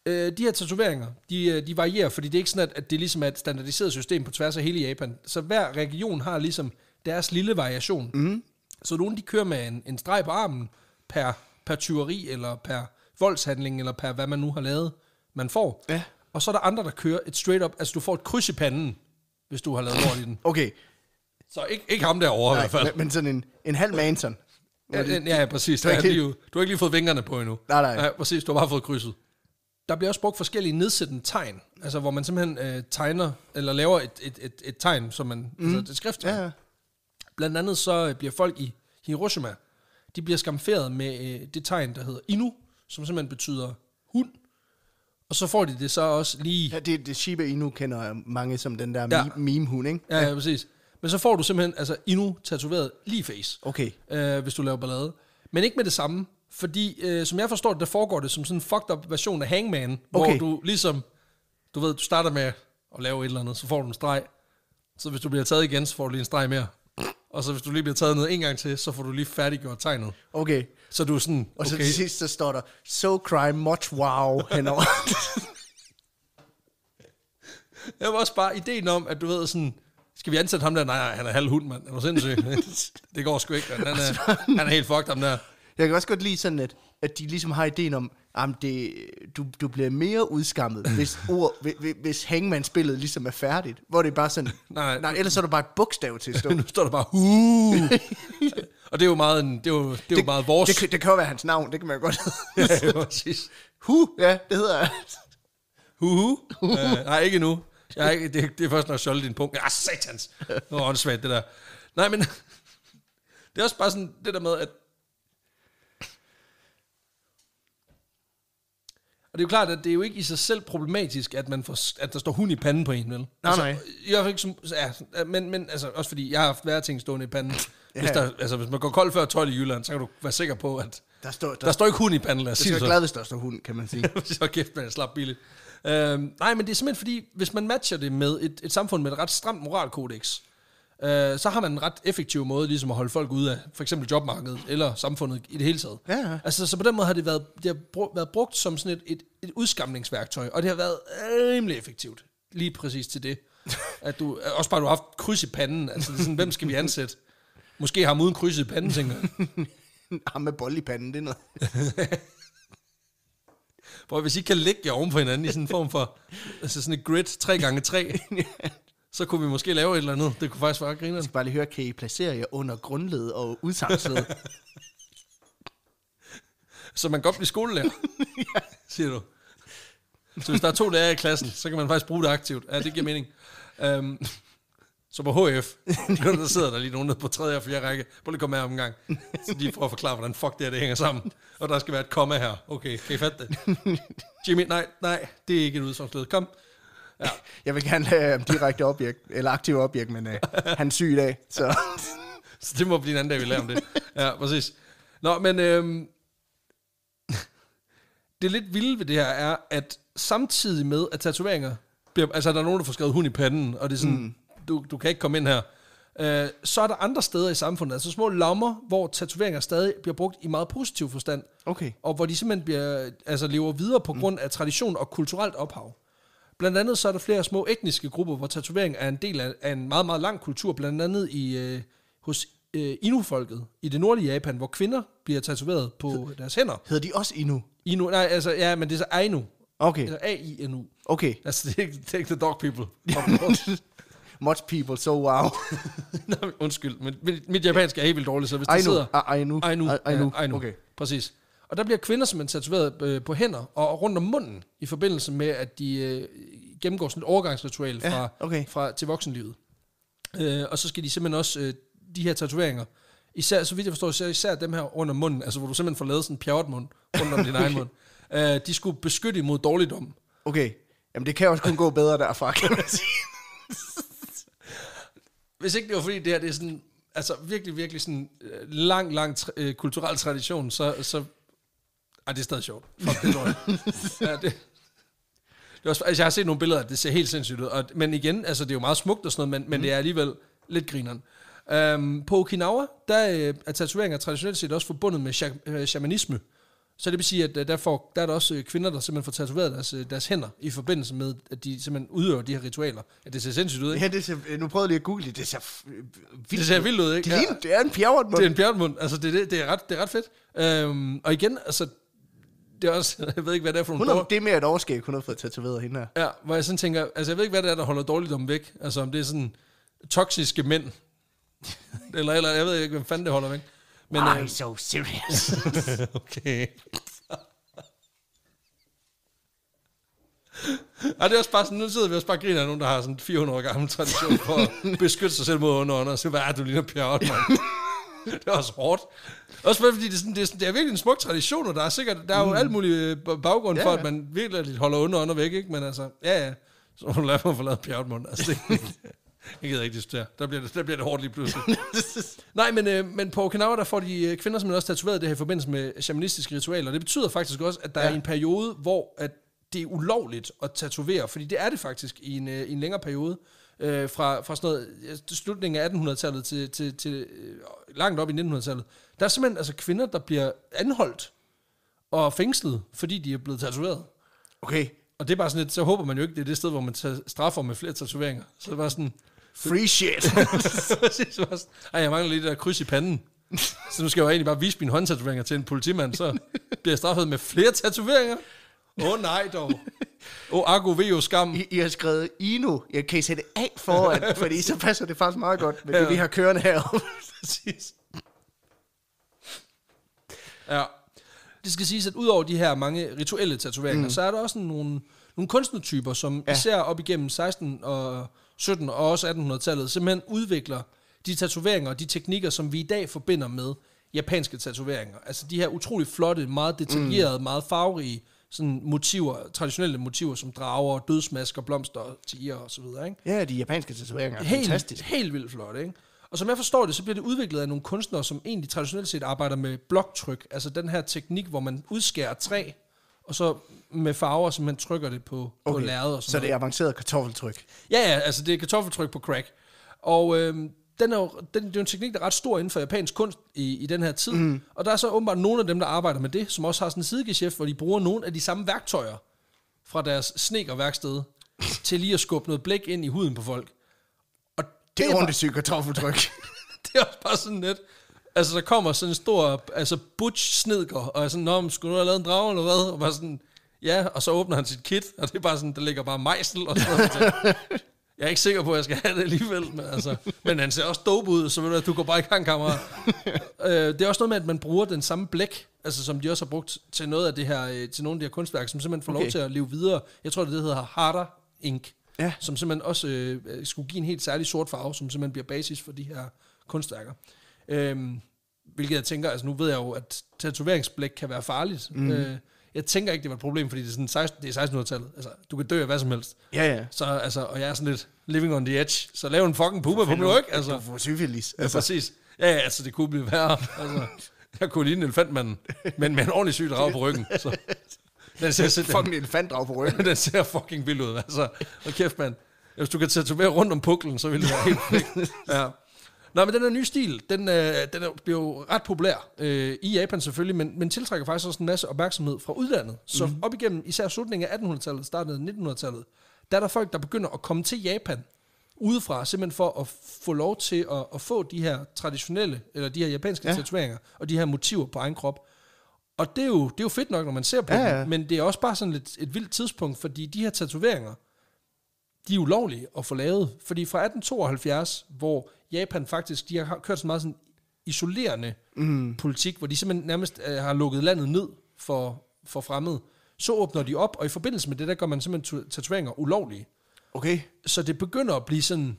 Øh, de her tatoveringer, de, øh, de varierer, fordi det er ikke sådan, at, at det ligesom er et standardiseret system på tværs af hele Japan. Så hver region har ligesom deres lille variation. Mm. Så nogle de kører med en, en streg på armen per, per tyveri, eller per voldshandling, eller per hvad man nu har lavet, man får. Ja. Og så er der andre, der kører et straight up, altså du får et kryds i panden, hvis du har lavet lort i den. Okay. Så ikke, ikke ham derovre Nej, i hvert fald. Men, sådan en, en halv Manson. Ja, den, ja, præcis. Du har, ikke lige, du har ikke lige fået vingerne på endnu. Nej, nej. Ja, præcis, du har bare fået krydset. Der bliver også brugt forskellige nedsættende tegn, altså hvor man simpelthen øh, tegner, eller laver et, et, et, et tegn, som man, mm. altså et skrift. Ja, ja. Blandt andet så øh, bliver folk i Hiroshima, de bliver skamferet med øh, det tegn, der hedder Inu, som simpelthen betyder hund. Og så får de det så også lige... Ja, det, det Shiba Inu kender mange som den der ja. meme-hund, ikke? Ja, ja, ja, præcis. Men så får du simpelthen altså Inu tatoveret lige face, okay. øh, hvis du laver ballade. Men ikke med det samme, fordi øh, som jeg forstår det, der foregår det som sådan en fucked up version af Hangman, okay. hvor du ligesom, du ved, du starter med at lave et eller andet, så får du en streg. Så hvis du bliver taget igen, så får du lige en streg mere og så hvis du lige bliver taget ned en gang til, så får du lige færdiggjort tegnet. Okay. Så du er sådan, okay. Og så til sidst, så står der, so crime, much wow, henover. *laughs* jeg var også bare ideen om, at du ved sådan, skal vi ansætte ham der? Nej, han er halv hund, mand. Det var sindssygt. *laughs* det går sgu ikke, han er, altså, *laughs* han er helt fucked, ham der. Jeg kan også godt lide sådan, at, at de ligesom har ideen om, jamen det, du, du bliver mere udskammet, hvis, *laughs* ord, hvis, hvis hangman-spillet ligesom er færdigt. Hvor det er bare sådan, nej, nej ellers er der bare et bogstav til at stå. *laughs* nu står der bare, *laughs* Og det er jo meget, en, det er jo, det er det, jo meget vores... Det, det, kan jo være hans navn, det kan man jo godt ja, præcis. Hu, ja, det hedder jeg. Hu, hu. Uh, nej, ikke nu. Jeg ikke, det, det er først, når jeg solgte din punkt. Ah, satans. Det var åndssvagt, det der. Nej, men det er også bare sådan, det der med, at Og det er jo klart, at det er jo ikke i sig selv problematisk, at, man får, at der står hund i panden på en, vel? Nej, altså, nej. Jeg ikke som, ja, men, men altså, også fordi jeg har haft værre ting stående i panden. ja. hvis, der, altså, hvis man går kold før 12 i Jylland, så kan du være sikker på, at der står, der, der står ikke hund i panden, lad os sige det så. glad, hvis der står hund, kan man sige. så *laughs* kæft, man slap billigt. Øhm, nej, men det er simpelthen fordi, hvis man matcher det med et, et samfund med et ret stramt moralkodex, øh, så har man en ret effektiv måde ligesom at holde folk ude af for eksempel jobmarkedet eller samfundet i det hele taget. Ja, ja. Altså, så på den måde har det været, det har brug, været brugt som sådan et, et, et udskamningsværktøj, og det har været rimelig effektivt lige præcis til det. *laughs* At du, også bare du har haft kryds i panden, altså det er sådan, hvem skal vi ansætte? Måske har ham uden kryds i panden, tænker jeg. *laughs* ham med bold i panden, det er noget. *laughs* Prøv, hvis I kan lægge jer oven på hinanden i sådan en form for, altså sådan et grid 3x3, så kunne vi måske lave et eller andet. Det kunne faktisk være grinerne. Jeg skal bare lige høre, kan I placere jer under grundled og udsamsled? *laughs* så man godt blive skolelærer, *laughs* ja. siger du. Så hvis der er to lærere i klassen, så kan man faktisk bruge det aktivt. Ja, det giver mening. Um, så på HF, der sidder der lige nogen der på tredje og fjerde række. Prøv lige at komme her omgang. Så de prøver at forklare, hvordan fuck det her det hænger sammen. Og der skal være et komma her. Okay, kan I fatte det? Jimmy, nej, nej, det er ikke et udsamsled. Kom. Ja. *laughs* Jeg vil gerne lade øh, ham direkte objekt, eller aktiv objekt, men øh, han er syg i dag, så... *laughs* så det må blive en anden dag, vi lærer om det. Ja, præcis. Nå, men øh, det lidt vilde ved det her er, at samtidig med, at tatoveringer bliver... Altså, der er nogen, der får skrevet hund i panden, og det er sådan, mm. du, du kan ikke komme ind her. Øh, så er der andre steder i samfundet, altså små lommer, hvor tatoveringer stadig bliver brugt i meget positiv forstand. Okay. Og hvor de simpelthen bliver, altså lever videre på mm. grund af tradition og kulturelt ophav. Blandt andet så er der flere små etniske grupper, hvor tatovering er en del af, af en meget, meget lang kultur, blandt andet i, øh, hos øh, Inu-folket i det nordlige Japan, hvor kvinder bliver tatoveret på Hed, deres hænder. Hedder de også Inu? Inu, nej, altså, ja, men det er så Ainu. Okay. Eller A-I-N-U. Okay. Altså, det er ikke take the dog people. *laughs* Much people, so wow. *laughs* Nå, undskyld, men mit, mit japansk er helt vildt dårligt, så hvis der sidder... Ah, Ainu, Ainu, ah, Ainu, Ainu, okay. præcis. Og der bliver kvinder simpelthen tatoveret øh, på hænder og rundt om munden, i forbindelse med, at de øh, gennemgår sådan et overgangsritual fra, ja, okay. fra, til voksenlivet. Øh, og så skal de simpelthen også, øh, de her tatoveringer, især, så vidt jeg forstår, især, især dem her under munden, altså hvor du simpelthen får lavet sådan en pjavret mund rundt om din *laughs* okay. egen mund, øh, de skulle beskytte imod dårligdom. Okay, jamen det kan også kun gå bedre derfra, kan man sige. *laughs* Hvis ikke det var fordi det her, det er sådan, altså virkelig, virkelig sådan øh, lang, lang tra- kulturel tradition, så, så ej, det er stadig sjovt. Fuck, det tror jeg. *laughs* ja, det, det også, altså, jeg har set nogle billeder, det ser helt sindssygt ud. Og, men igen, altså, det er jo meget smukt og sådan noget, men, men det mhm. er alligevel lidt grineren. Um, på Okinawa, der øh, er tatoveringer traditionelt set også forbundet med øh, shamanisme. Så det vil sige, at øh, der, får, der er der også øh, kvinder, der simpelthen får tatoveret deres, deres hænder i forbindelse med, at de simpelthen udøver de her ritualer. At det ser sindssygt ud, ikke? Ja, det ser, nu prøvede jeg lige at google det. Det ser vildt, det ser vildt ud, ikke? Det, ja. det er en pjerretmund. Det er en pjerretmund. Altså, det, det, det, er ret, det er ret fedt. Øhm, og igen, altså, det er også, *laughs* jeg ved ikke, hvad det er for nogle Det er mere et overskæg, hun har fået tatoveret hende her. Ja, hvor jeg sådan tænker, altså jeg ved ikke, hvad det er, der holder dårligdom væk. Altså om det er sådan toksiske mænd. *laughs* eller, eller jeg ved ikke, hvem fanden det holder væk. Men, Why øh, so serious? *laughs* okay. Og det er også bare sådan, nu sidder vi også bare og griner af nogen, der har sådan 400 år gammel tradition for at beskytte sig selv mod underånder, og så hvad er du ligner pjerret, Ottmann? *laughs* det er også hårdt. Også fordi det er, sådan, det, er sådan, det er virkelig en smuk tradition, og der er sikkert, der er jo mm. alt muligt øh, baggrund ja, for, at man virkelig holder under under væk, ikke? Men altså, ja, ja. Så må du lade mig få lavet pjautmund. Altså, det, *laughs* jeg gider ikke diskutere. Der bliver det, der bliver det hårdt lige pludselig. *laughs* Nej, men, øh, men på Okinawa, der får de øh, kvinder som også tatoveret det her i forbindelse med shamanistiske ritualer. Det betyder faktisk også, at der ja. er en periode, hvor at det er ulovligt at tatovere, fordi det er det faktisk i en, øh, en længere periode øh, fra, fra sådan noget, slutningen af 1800-tallet til, til, til øh, langt op i 1900-tallet. Der er simpelthen altså kvinder, der bliver anholdt og fængslet, fordi de er blevet tatoveret. Okay. Og det er bare sådan lidt, så håber man jo ikke, det er det sted, hvor man tager straffer med flere tatoveringer. Så det var sådan... Free shit! *laughs* Ej, jeg mangler lige det der kryds i panden. så nu skal jeg jo egentlig bare vise mine håndtatoveringer til en politimand, så bliver jeg straffet med flere tatoveringer. Åh oh, nej dog. Åh, oh, Argo jo skam. I, I har skrevet Ino. Jeg kan I sætte af foran, fordi så passer det faktisk meget godt med ja. det, vi har kørende heroppe. *laughs* Præcis. Ja. Det skal siges, at udover de her mange rituelle tatoveringer, mm. så er der også nogle, nogle kunstnertyper, som ja. især op igennem 16 og 17 og også 1800-tallet simpelthen udvikler de tatoveringer og de teknikker, som vi i dag forbinder med japanske tatoveringer. Altså de her utrolig flotte, meget detaljerede, mm. meget farverige sådan motiver, traditionelle motiver som drager, dødsmasker, blomster, tiger og så videre, ikke? Ja, de japanske tatoveringer er helt, fantastisk. Helt vildt flot, ikke? Og som jeg forstår det, så bliver det udviklet af nogle kunstnere, som egentlig traditionelt set arbejder med bloktryk, altså den her teknik, hvor man udskærer træ, og så med farver, så man trykker det på, okay. på lærred og sådan Så noget. det er avanceret kartoffeltryk? Ja, ja, altså det er kartoffeltryk på crack. Og øhm, den er jo, den, det er jo en teknik, der er ret stor inden for japansk kunst i, i den her tid. Mm. Og der er så åbenbart nogle af dem, der arbejder med det, som også har sådan en sidegeschæft, hvor de bruger nogle af de samme værktøjer fra deres snekerværksted til lige at skubbe noget blik ind i huden på folk. Og det, det er ordentligt sygt kartoffeltryk. det er også bare sådan lidt... Altså, der kommer sådan en stor altså, butch-snedker, og er sådan, Nå, skulle du have lavet en drage eller hvad? Og bare sådan, ja, og så åbner han sit kit, og det er bare sådan, der ligger bare mejsel, og sådan noget. *laughs* Jeg er ikke sikker på, at jeg skal have det alligevel, men, altså, men han ser også dope ud, så ved du, du går bare i gang, kammerat. *laughs* øh, det er også noget med, at man bruger den samme blæk, altså, som de også har brugt til, noget af det her, øh, til nogle af de her kunstværker, som simpelthen får okay. lov til at leve videre. Jeg tror, det, det hedder Harder Ink, ja. som simpelthen også øh, skulle give en helt særlig sort farve, som simpelthen bliver basis for de her kunstværker. Øh, hvilket jeg tænker, altså nu ved jeg jo, at tatoveringsblæk kan være farligt. Mm. Øh, jeg tænker ikke, det var et problem, fordi det er, sådan 16, det er 1600-tallet. Altså, du kan dø af hvad som helst. Ja, ja. Så, altså, og jeg er sådan lidt living on the edge, så lav en fucking puppe på mig, ikke? Altså, du får syfilis. Altså. Ja, præcis. Ja, ja, altså, det kunne blive værre. Altså, jeg kunne lide en elefantmand, men med en ordentlig syg drag på ryggen. Så. Den ser, den, *laughs* fucking elefantdrag på ryggen. *laughs* den ser fucking vild ud, altså. Og kæft, mand. Hvis du kan tatovere rundt om puklen, så vil det være helt fedt. *laughs* Ja. Nå, men den her nye stil, den, øh, den er, bliver jo ret populær øh, i Japan selvfølgelig, men, men tiltrækker faktisk også en masse opmærksomhed fra udlandet. Så mm-hmm. op igennem især slutningen af 1800-tallet, starten af 1900-tallet, der er der folk, der begynder at komme til Japan udefra, simpelthen for at få lov til at, at få de her traditionelle, eller de her japanske ja. tatoveringer, og de her motiver på egen krop. Og det er, jo, det er jo fedt nok, når man ser på ja, ja. det, men det er også bare sådan lidt et vildt tidspunkt, fordi de her tatoveringer, de er ulovlige at få lavet. Fordi fra 1872, hvor Japan faktisk, de har kørt sådan meget sådan isolerende mm. politik, hvor de simpelthen nærmest øh, har lukket landet ned for, for fremmede. Så åbner de op, og i forbindelse med det, der gør man simpelthen tatoveringer ulovlige. Okay. Så det begynder at blive sådan,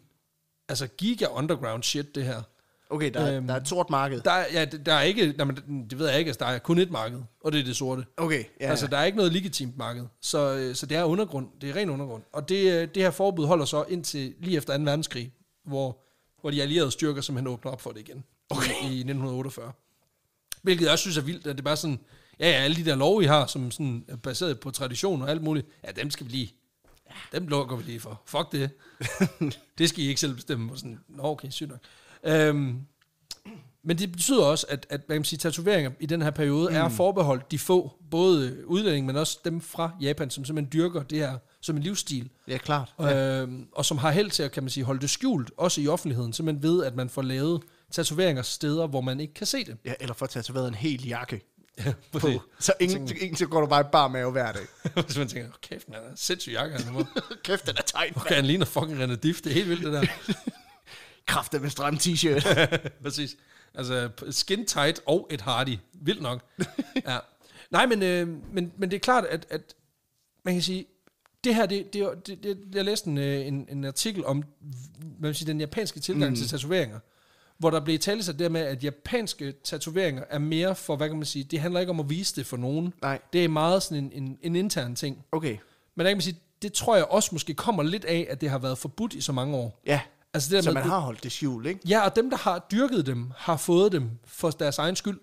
altså giga underground shit, det her. Okay, der, øhm, der er et sort marked. Der, ja, der er ikke, nej, men det ved jeg ikke, altså, der er kun et marked, og det er det sorte. Okay, ja. Altså, der er ikke noget legitimt marked, så, øh, så det er undergrund, det er ren undergrund. Og det, øh, det her forbud holder så indtil lige efter 2. verdenskrig, hvor hvor de allierede styrker som han åbner op for det igen okay. i 1948. Hvilket jeg også synes er vildt, at det er bare sådan, ja, ja, alle de der lov, I har, som sådan er baseret på tradition og alt muligt, ja, dem skal vi lige, ja. dem lukker vi lige for. Fuck det. *laughs* det skal I ikke selv bestemme. Og sådan, Nå, okay, sygt nok. Øhm, men det betyder også, at, at hvad kan man sige, tatoveringer i den her periode mm. er forbeholdt de få, både udlændinge, men også dem fra Japan, som simpelthen dyrker det her som en livsstil. Ja, klart. Ja. Øh, og som har held til at kan man sige, holde det skjult, også i offentligheden, så man ved, at man får lavet tatoveringer steder, hvor man ikke kan se det. Ja, eller får tatoveret en hel jakke. *laughs* Ja, på. Så ingen, tænker, ingen, så går du bare i bar mave hver dag. *laughs* Hvis man tænker, kæft, man er sindssyg jakke. Altså, han *laughs* kæft, den er tegn. Okay, han ligner fucking René Diff, det er helt vildt, det der. Kræfter med stram t-shirt. Præcis. Altså, skin tight og et hardy. Vildt nok. Ja. Nej, men, øh, men, men det er klart, at, at man kan sige, det her, det, det, det, det jeg læste en, øh, en, en artikel om hvad man siger, den japanske tilgang mm. til tatoveringer, hvor der blev talt sig der med, at japanske tatoveringer er mere for, hvad kan man sige, det handler ikke om at vise det for nogen. Nej. Det er meget sådan en, en, en intern ting. Okay. Men der kan man sige, det tror jeg også måske kommer lidt af, at det har været forbudt i så mange år. Ja, altså det der så med, man har holdt det skjult, ikke? Ja, og dem, der har dyrket dem, har fået dem for deres egen skyld.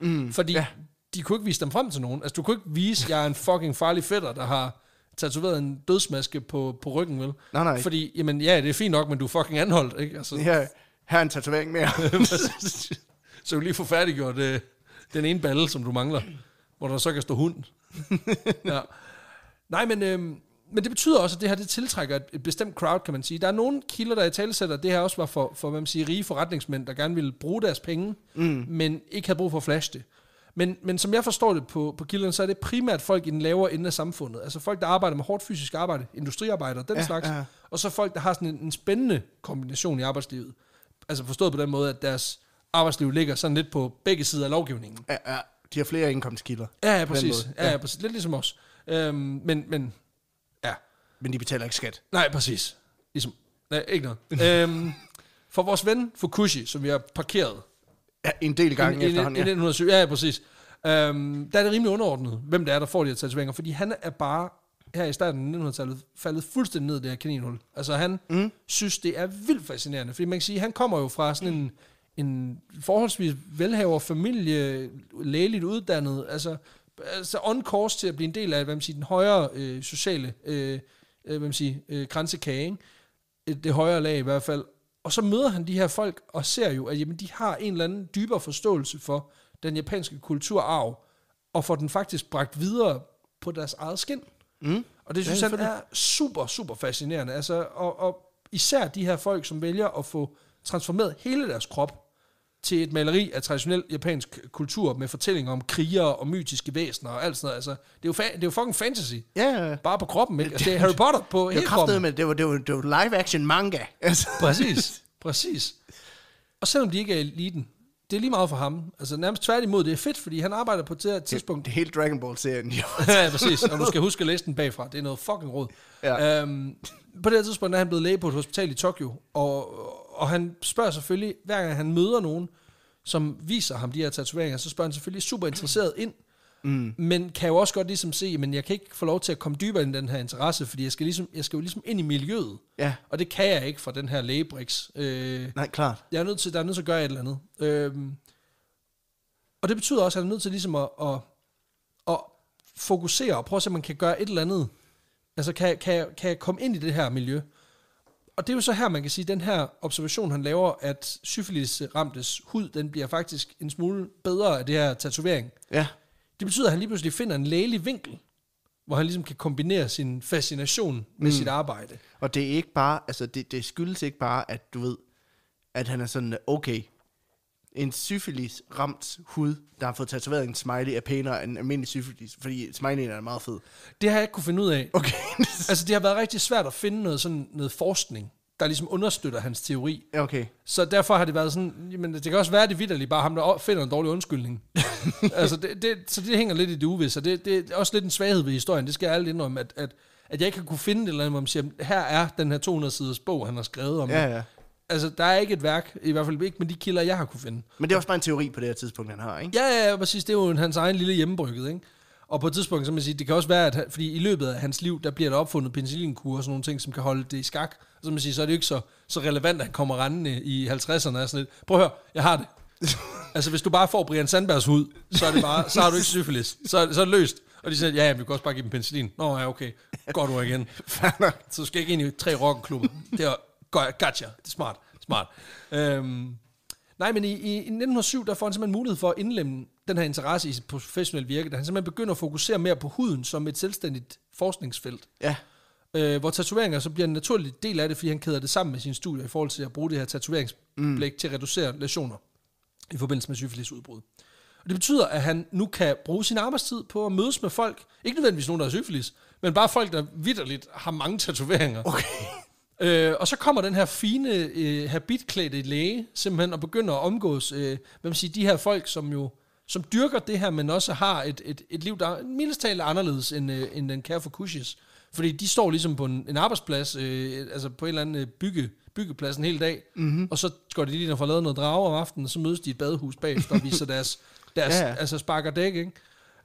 Mm, fordi ja. de kunne ikke vise dem frem til nogen. Altså, du kunne ikke vise, at jeg er en fucking farlig fætter, der har tatoveret en dødsmaske på, på ryggen, vel? Nej, nej. Fordi, jamen, ja, det er fint nok, men du er fucking anholdt, ikke? Altså, ja, her er en tatovering mere. *laughs* så du lige få færdiggjort øh, den ene balle, som du mangler, hvor der så kan stå hund. *laughs* ja. Nej, men, øh, men det betyder også, at det her det tiltrækker et, et bestemt crowd, kan man sige. Der er nogle kilder, der i talesætter, det her også var for, for hvad man siger, rige forretningsmænd, der gerne ville bruge deres penge, mm. men ikke havde brug for at flash det. Men, men som jeg forstår det på, på kilderne, så er det primært folk i den lavere ende af samfundet. Altså folk, der arbejder med hårdt fysisk arbejde, industriarbejdere, den ja, slags. Ja. Og så folk, der har sådan en, en spændende kombination i arbejdslivet. Altså forstået på den måde, at deres arbejdsliv ligger sådan lidt på begge sider af lovgivningen. Ja, ja. De har flere indkomstkilder. Ja, ja præcis. Ja. Ja, ja, præcis. Lidt ligesom os. Øhm, men, men, ja. Men de betaler ikke skat. Nej, præcis. Ligesom, nej, ikke noget. øhm, for vores ven Fukushi, som vi har parkeret Ja, en del gange i, efterhånden, ja. 1907, ja, præcis. Øhm, der er det rimelig underordnet, hvem det er, der får de her tatoveringer, fordi han er bare her i starten af 1900-tallet faldet fuldstændig ned i det her kaninhul. Altså han mm. synes, det er vildt fascinerende, fordi man kan sige, han kommer jo fra sådan en, en forholdsvis velhaver familie, lægeligt uddannet, altså, altså on course til at blive en del af hvad man siger, den højere øh, sociale øh, øh hvad man siger, øh, ikke? det højere lag i hvert fald, og så møder han de her folk og ser jo, at jamen, de har en eller anden dybere forståelse for den japanske kulturarv, og får den faktisk bragt videre på deres eget skin. Mm. Og det synes ja, han er super, super fascinerende. Altså, og, og især de her folk, som vælger at få transformeret hele deres krop til et maleri af traditionel japansk kultur med fortællinger om krigere og mytiske væsener og alt sådan noget. Altså, det, er jo fa- det er jo fucking fantasy. Ja, ja, Bare på kroppen, ikke? Altså, det er Harry Potter på det hele kroppen. Med, det var, det var, det var live-action manga. Altså. Præcis, præcis. Og selvom de ikke er eliten, det er lige meget for ham. Altså nærmest tværtimod, det er fedt, fordi han arbejder på det tidspunkt. Det, det hele Dragon Ball-serien, jo. *laughs* ja, præcis. Og du skal huske at læse den bagfra. Det er noget fucking råd. Ja. Øhm, på det tidspunkt er han blevet læge på et hospital i Tokyo, og, og han spørger selvfølgelig, hver gang han møder nogen, som viser ham de her tatoveringer, så spørger han selvfølgelig super interesseret ind, mm. men kan jo også godt ligesom se, men jeg kan ikke få lov til at komme dybere ind i den her interesse, fordi jeg skal, ligesom, jeg skal jo ligesom ind i miljøet, ja. og det kan jeg ikke fra den her lægebrix. Øh, Nej, klart. Jeg er nødt til, der er nødt til at gøre et eller andet. Øh, og det betyder også, at han er nødt til ligesom at, at, at fokusere og prøve at se, om man kan gøre et eller andet. Altså, kan, kan, kan jeg komme ind i det her miljø? og det er jo så her, man kan sige, at den her observation, han laver, at syfilis ramtes hud, den bliver faktisk en smule bedre af det her tatovering. Ja. Det betyder, at han lige pludselig finder en lægelig vinkel, hvor han ligesom kan kombinere sin fascination med mm. sit arbejde. Og det er ikke bare, altså det, det skyldes ikke bare, at du ved, at han er sådan, okay, en syfilis ramt hud, der har fået tatoveret en smiley, er pænere end en almindelig syfilis, fordi smileyen er meget fed. Det har jeg ikke kunne finde ud af. Okay. *laughs* altså, det har været rigtig svært at finde noget, sådan, noget forskning, der ligesom understøtter hans teori. Okay. Så derfor har det været sådan, jamen, det kan også være, at det vidderligt bare ham, der finder en dårlig undskyldning. *laughs* altså, det, det, så det hænger lidt i det uvisse, og det, det er også lidt en svaghed ved historien, det skal jeg alle indrømme, at, at at jeg ikke har kunne finde et eller andet, hvor man siger, her er den her 200-siders bog, han har skrevet om. Ja, ja. Altså, der er ikke et værk, i hvert fald ikke med de kilder, jeg har kunne finde. Men det er også bare en teori på det her tidspunkt, han har, ikke? Ja, ja, ja præcis. Det er jo hans egen lille hjemmebrygget, ikke? Og på et tidspunkt, som man siger, det kan også være, at fordi i løbet af hans liv, der bliver der opfundet penicillinkur og sådan nogle ting, som kan holde det i skak. Og som man siger, så er det jo ikke så, så relevant, at han kommer rendende i 50'erne og sådan lidt. Prøv at høre, jeg har det. *laughs* altså, hvis du bare får Brian Sandbergs hud, så er, det bare, så har du ikke syfilis. Så, er, så er det løst. Og de siger, ja, ja, vi kan også bare give dem penicillin. Nå, ja, okay. Godt *laughs* du igen. så skal jeg ikke ind i tre rockklubber. Det er Gotcha. Det er smart. Smart. øhm, nej, men i, i 1907, der får han simpelthen mulighed for at indlemme den her interesse i sit professionelle virke, da han simpelthen begynder at fokusere mere på huden som et selvstændigt forskningsfelt. Ja. Øh, hvor tatoveringer så bliver en naturlig del af det, fordi han kæder det sammen med sin studie i forhold til at bruge det her tatoveringsblæk mm. til at reducere lesioner i forbindelse med syfilisudbrud. Og det betyder, at han nu kan bruge sin arbejdstid på at mødes med folk. Ikke nødvendigvis nogen, der har syfilis, men bare folk, der vidderligt har mange tatoveringer. Okay. Øh, og så kommer den her fine, øh, habitklædte læge simpelthen og begynder at omgås øh, hvad man siger, de her folk, som jo som dyrker det her, men også har et, et, et liv, der er mindst talt anderledes end, øh, end den kære for Kushis. Fordi de står ligesom på en, en arbejdsplads, øh, altså på en eller anden øh, bygge, byggeplads en hel dag, mm-hmm. og så går de lige og får lavet noget drage om aftenen, og så mødes de i et badehus bagefter og viser deres, *laughs* deres ja, ja. altså sparker dæk, ikke?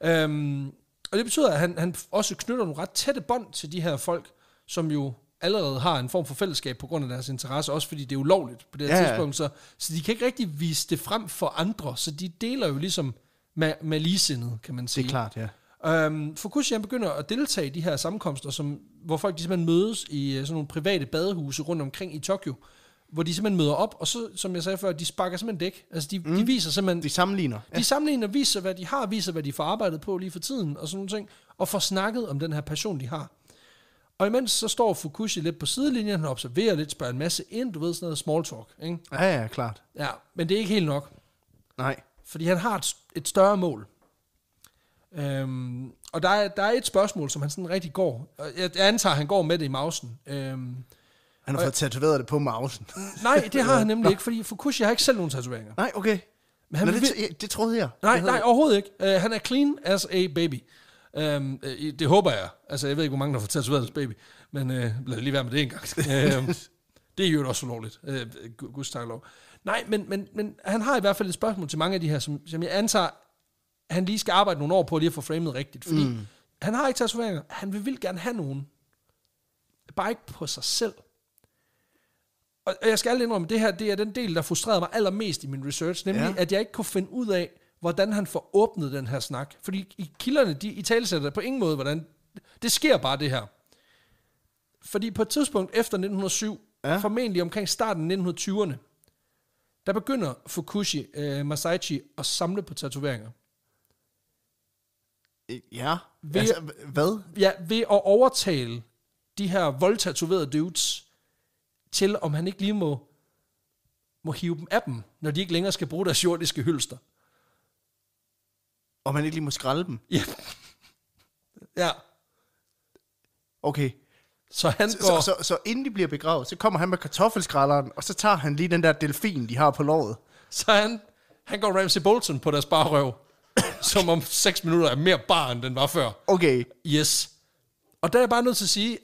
Øhm, og det betyder, at han, han også knytter nogle ret tætte bånd til de her folk, som jo allerede har en form for fællesskab på grund af deres interesse, også fordi det er ulovligt på det her ja. tidspunkt, så, så de kan ikke rigtig vise det frem for andre, så de deler jo ligesom med, med ligesindet, kan man sige. Det er klart, ja. Øhm, Fukushian begynder at deltage i de her sammenkomster, som, hvor folk de simpelthen mødes i øh, sådan nogle private badehuse rundt omkring i Tokyo, hvor de simpelthen møder op, og så, som jeg sagde før, de sparker simpelthen dæk. Altså, de, mm. de viser simpelthen... De sammenligner. Ja. De sammenligner, viser, hvad de har, viser, hvad de får arbejdet på lige for tiden, og sådan nogle ting, og får snakket om den her passion, de har. Og imens så står Fukushi lidt på sidelinjen, han observerer lidt, spørger en masse ind, du ved sådan noget small talk. Ikke? Ja, ja, klart. Ja, men det er ikke helt nok. Nej. Fordi han har et, et større mål. Øhm, og der er, der er et spørgsmål, som han sådan rigtig går. Jeg, antager, antager, han går med det i mausen. Øhm, han har fået tatoveret det på mausen. *laughs* Nej, det har han nemlig ikke, fordi Fukushi har ikke selv nogen tatoveringer. Nej, okay. Men han Nå, det, det troede jeg. Nej, nej, overhovedet ikke. Uh, han er clean as a baby. Øhm, øh, det håber jeg. Altså, jeg ved ikke, hvor mange, der får tatoveret deres baby, men øh, lad lige være med det en gang. *laughs* øhm, det er jo også ulovligt. Øh, Guds lov. Nej, men, men, men han har i hvert fald et spørgsmål til mange af de her, som, som jeg antager, han lige skal arbejde nogle år på lige at få framet rigtigt, fordi mm. han har ikke tatoveringer. Han vil vildt gerne have nogen. Bare ikke på sig selv. Og jeg skal alle indrømme, at det her det er den del, der frustrerede mig allermest i min research, nemlig ja. at jeg ikke kunne finde ud af, hvordan han får åbnet den her snak. Fordi i kilderne, de i talesætter på ingen måde, hvordan det sker bare det her. Fordi på et tidspunkt efter 1907, ja. formentlig omkring starten af 1920'erne, der begynder Fukushi uh, øh, Masaichi at samle på tatoveringer. Ja, ved, altså, hvad? Ja, ved at overtale de her voldtatoverede dudes til, om han ikke lige må, må hive dem af dem, når de ikke længere skal bruge deres jordiske hylster. Og man ikke lige må skralde dem. Ja. ja. Okay. Så han så, går... Så, så, så inden de bliver begravet, så kommer han med kartoffelskralderen, og så tager han lige den der delfin, de har på låret. Så han, han går Ramsey Bolton på deres barrøv, som om 6 minutter er mere bar, end den var før. Okay. Yes. Og der er jeg bare nødt til at sige...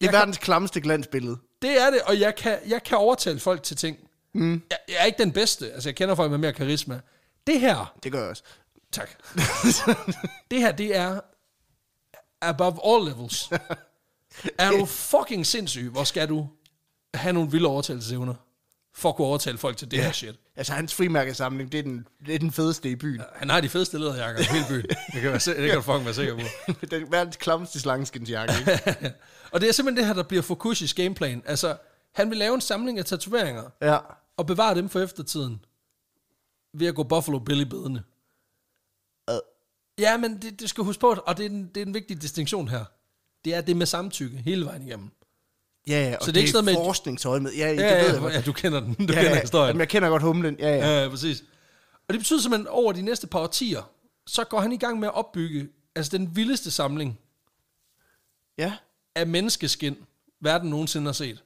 Det er verdens kan... klammeste glansbillede. Det er det, og jeg kan, jeg kan overtale folk til ting. Mm. Jeg, jeg er ikke den bedste. Altså, jeg kender folk med mere karisma. Det her... Det gør jeg også. Tak. *laughs* det her, det er above all levels. er du fucking sindssyg, hvor skal du have nogle vilde overtalelsesevner for at kunne overtale folk til det ja. her shit. Altså, hans frimærkesamling, det er den, det er den fedeste i byen. Ja, han har de fedeste lederjakker i hele byen. *laughs* Det kan, være, det kan du fucking være sikker på. *laughs* den verdens klamste slangeskinsjakke, ikke? og det er simpelthen det her, der bliver Fukushis gameplan. Altså, han vil lave en samling af tatoveringer, ja. og bevare dem for eftertiden, ved at gå Buffalo Billy bedende. Ja, men det, det skal huske på, og det er, en, det er en vigtig distinktion her. Det er det med samtykke hele vejen igennem. Ja, ja, og så det, det er ikke sådan med forskningsøje med. Ja, ja, det ja, ved jeg. ja, du kender den. Du ja, kender ja, historien. Jamen, jeg kender godt humlen. Ja, ja. ja, ja præcis. Og det betyder simpelthen, at over de næste par årtier, så går han i gang med at opbygge altså den vildeste samling ja. af menneskeskin, verden nogensinde har set.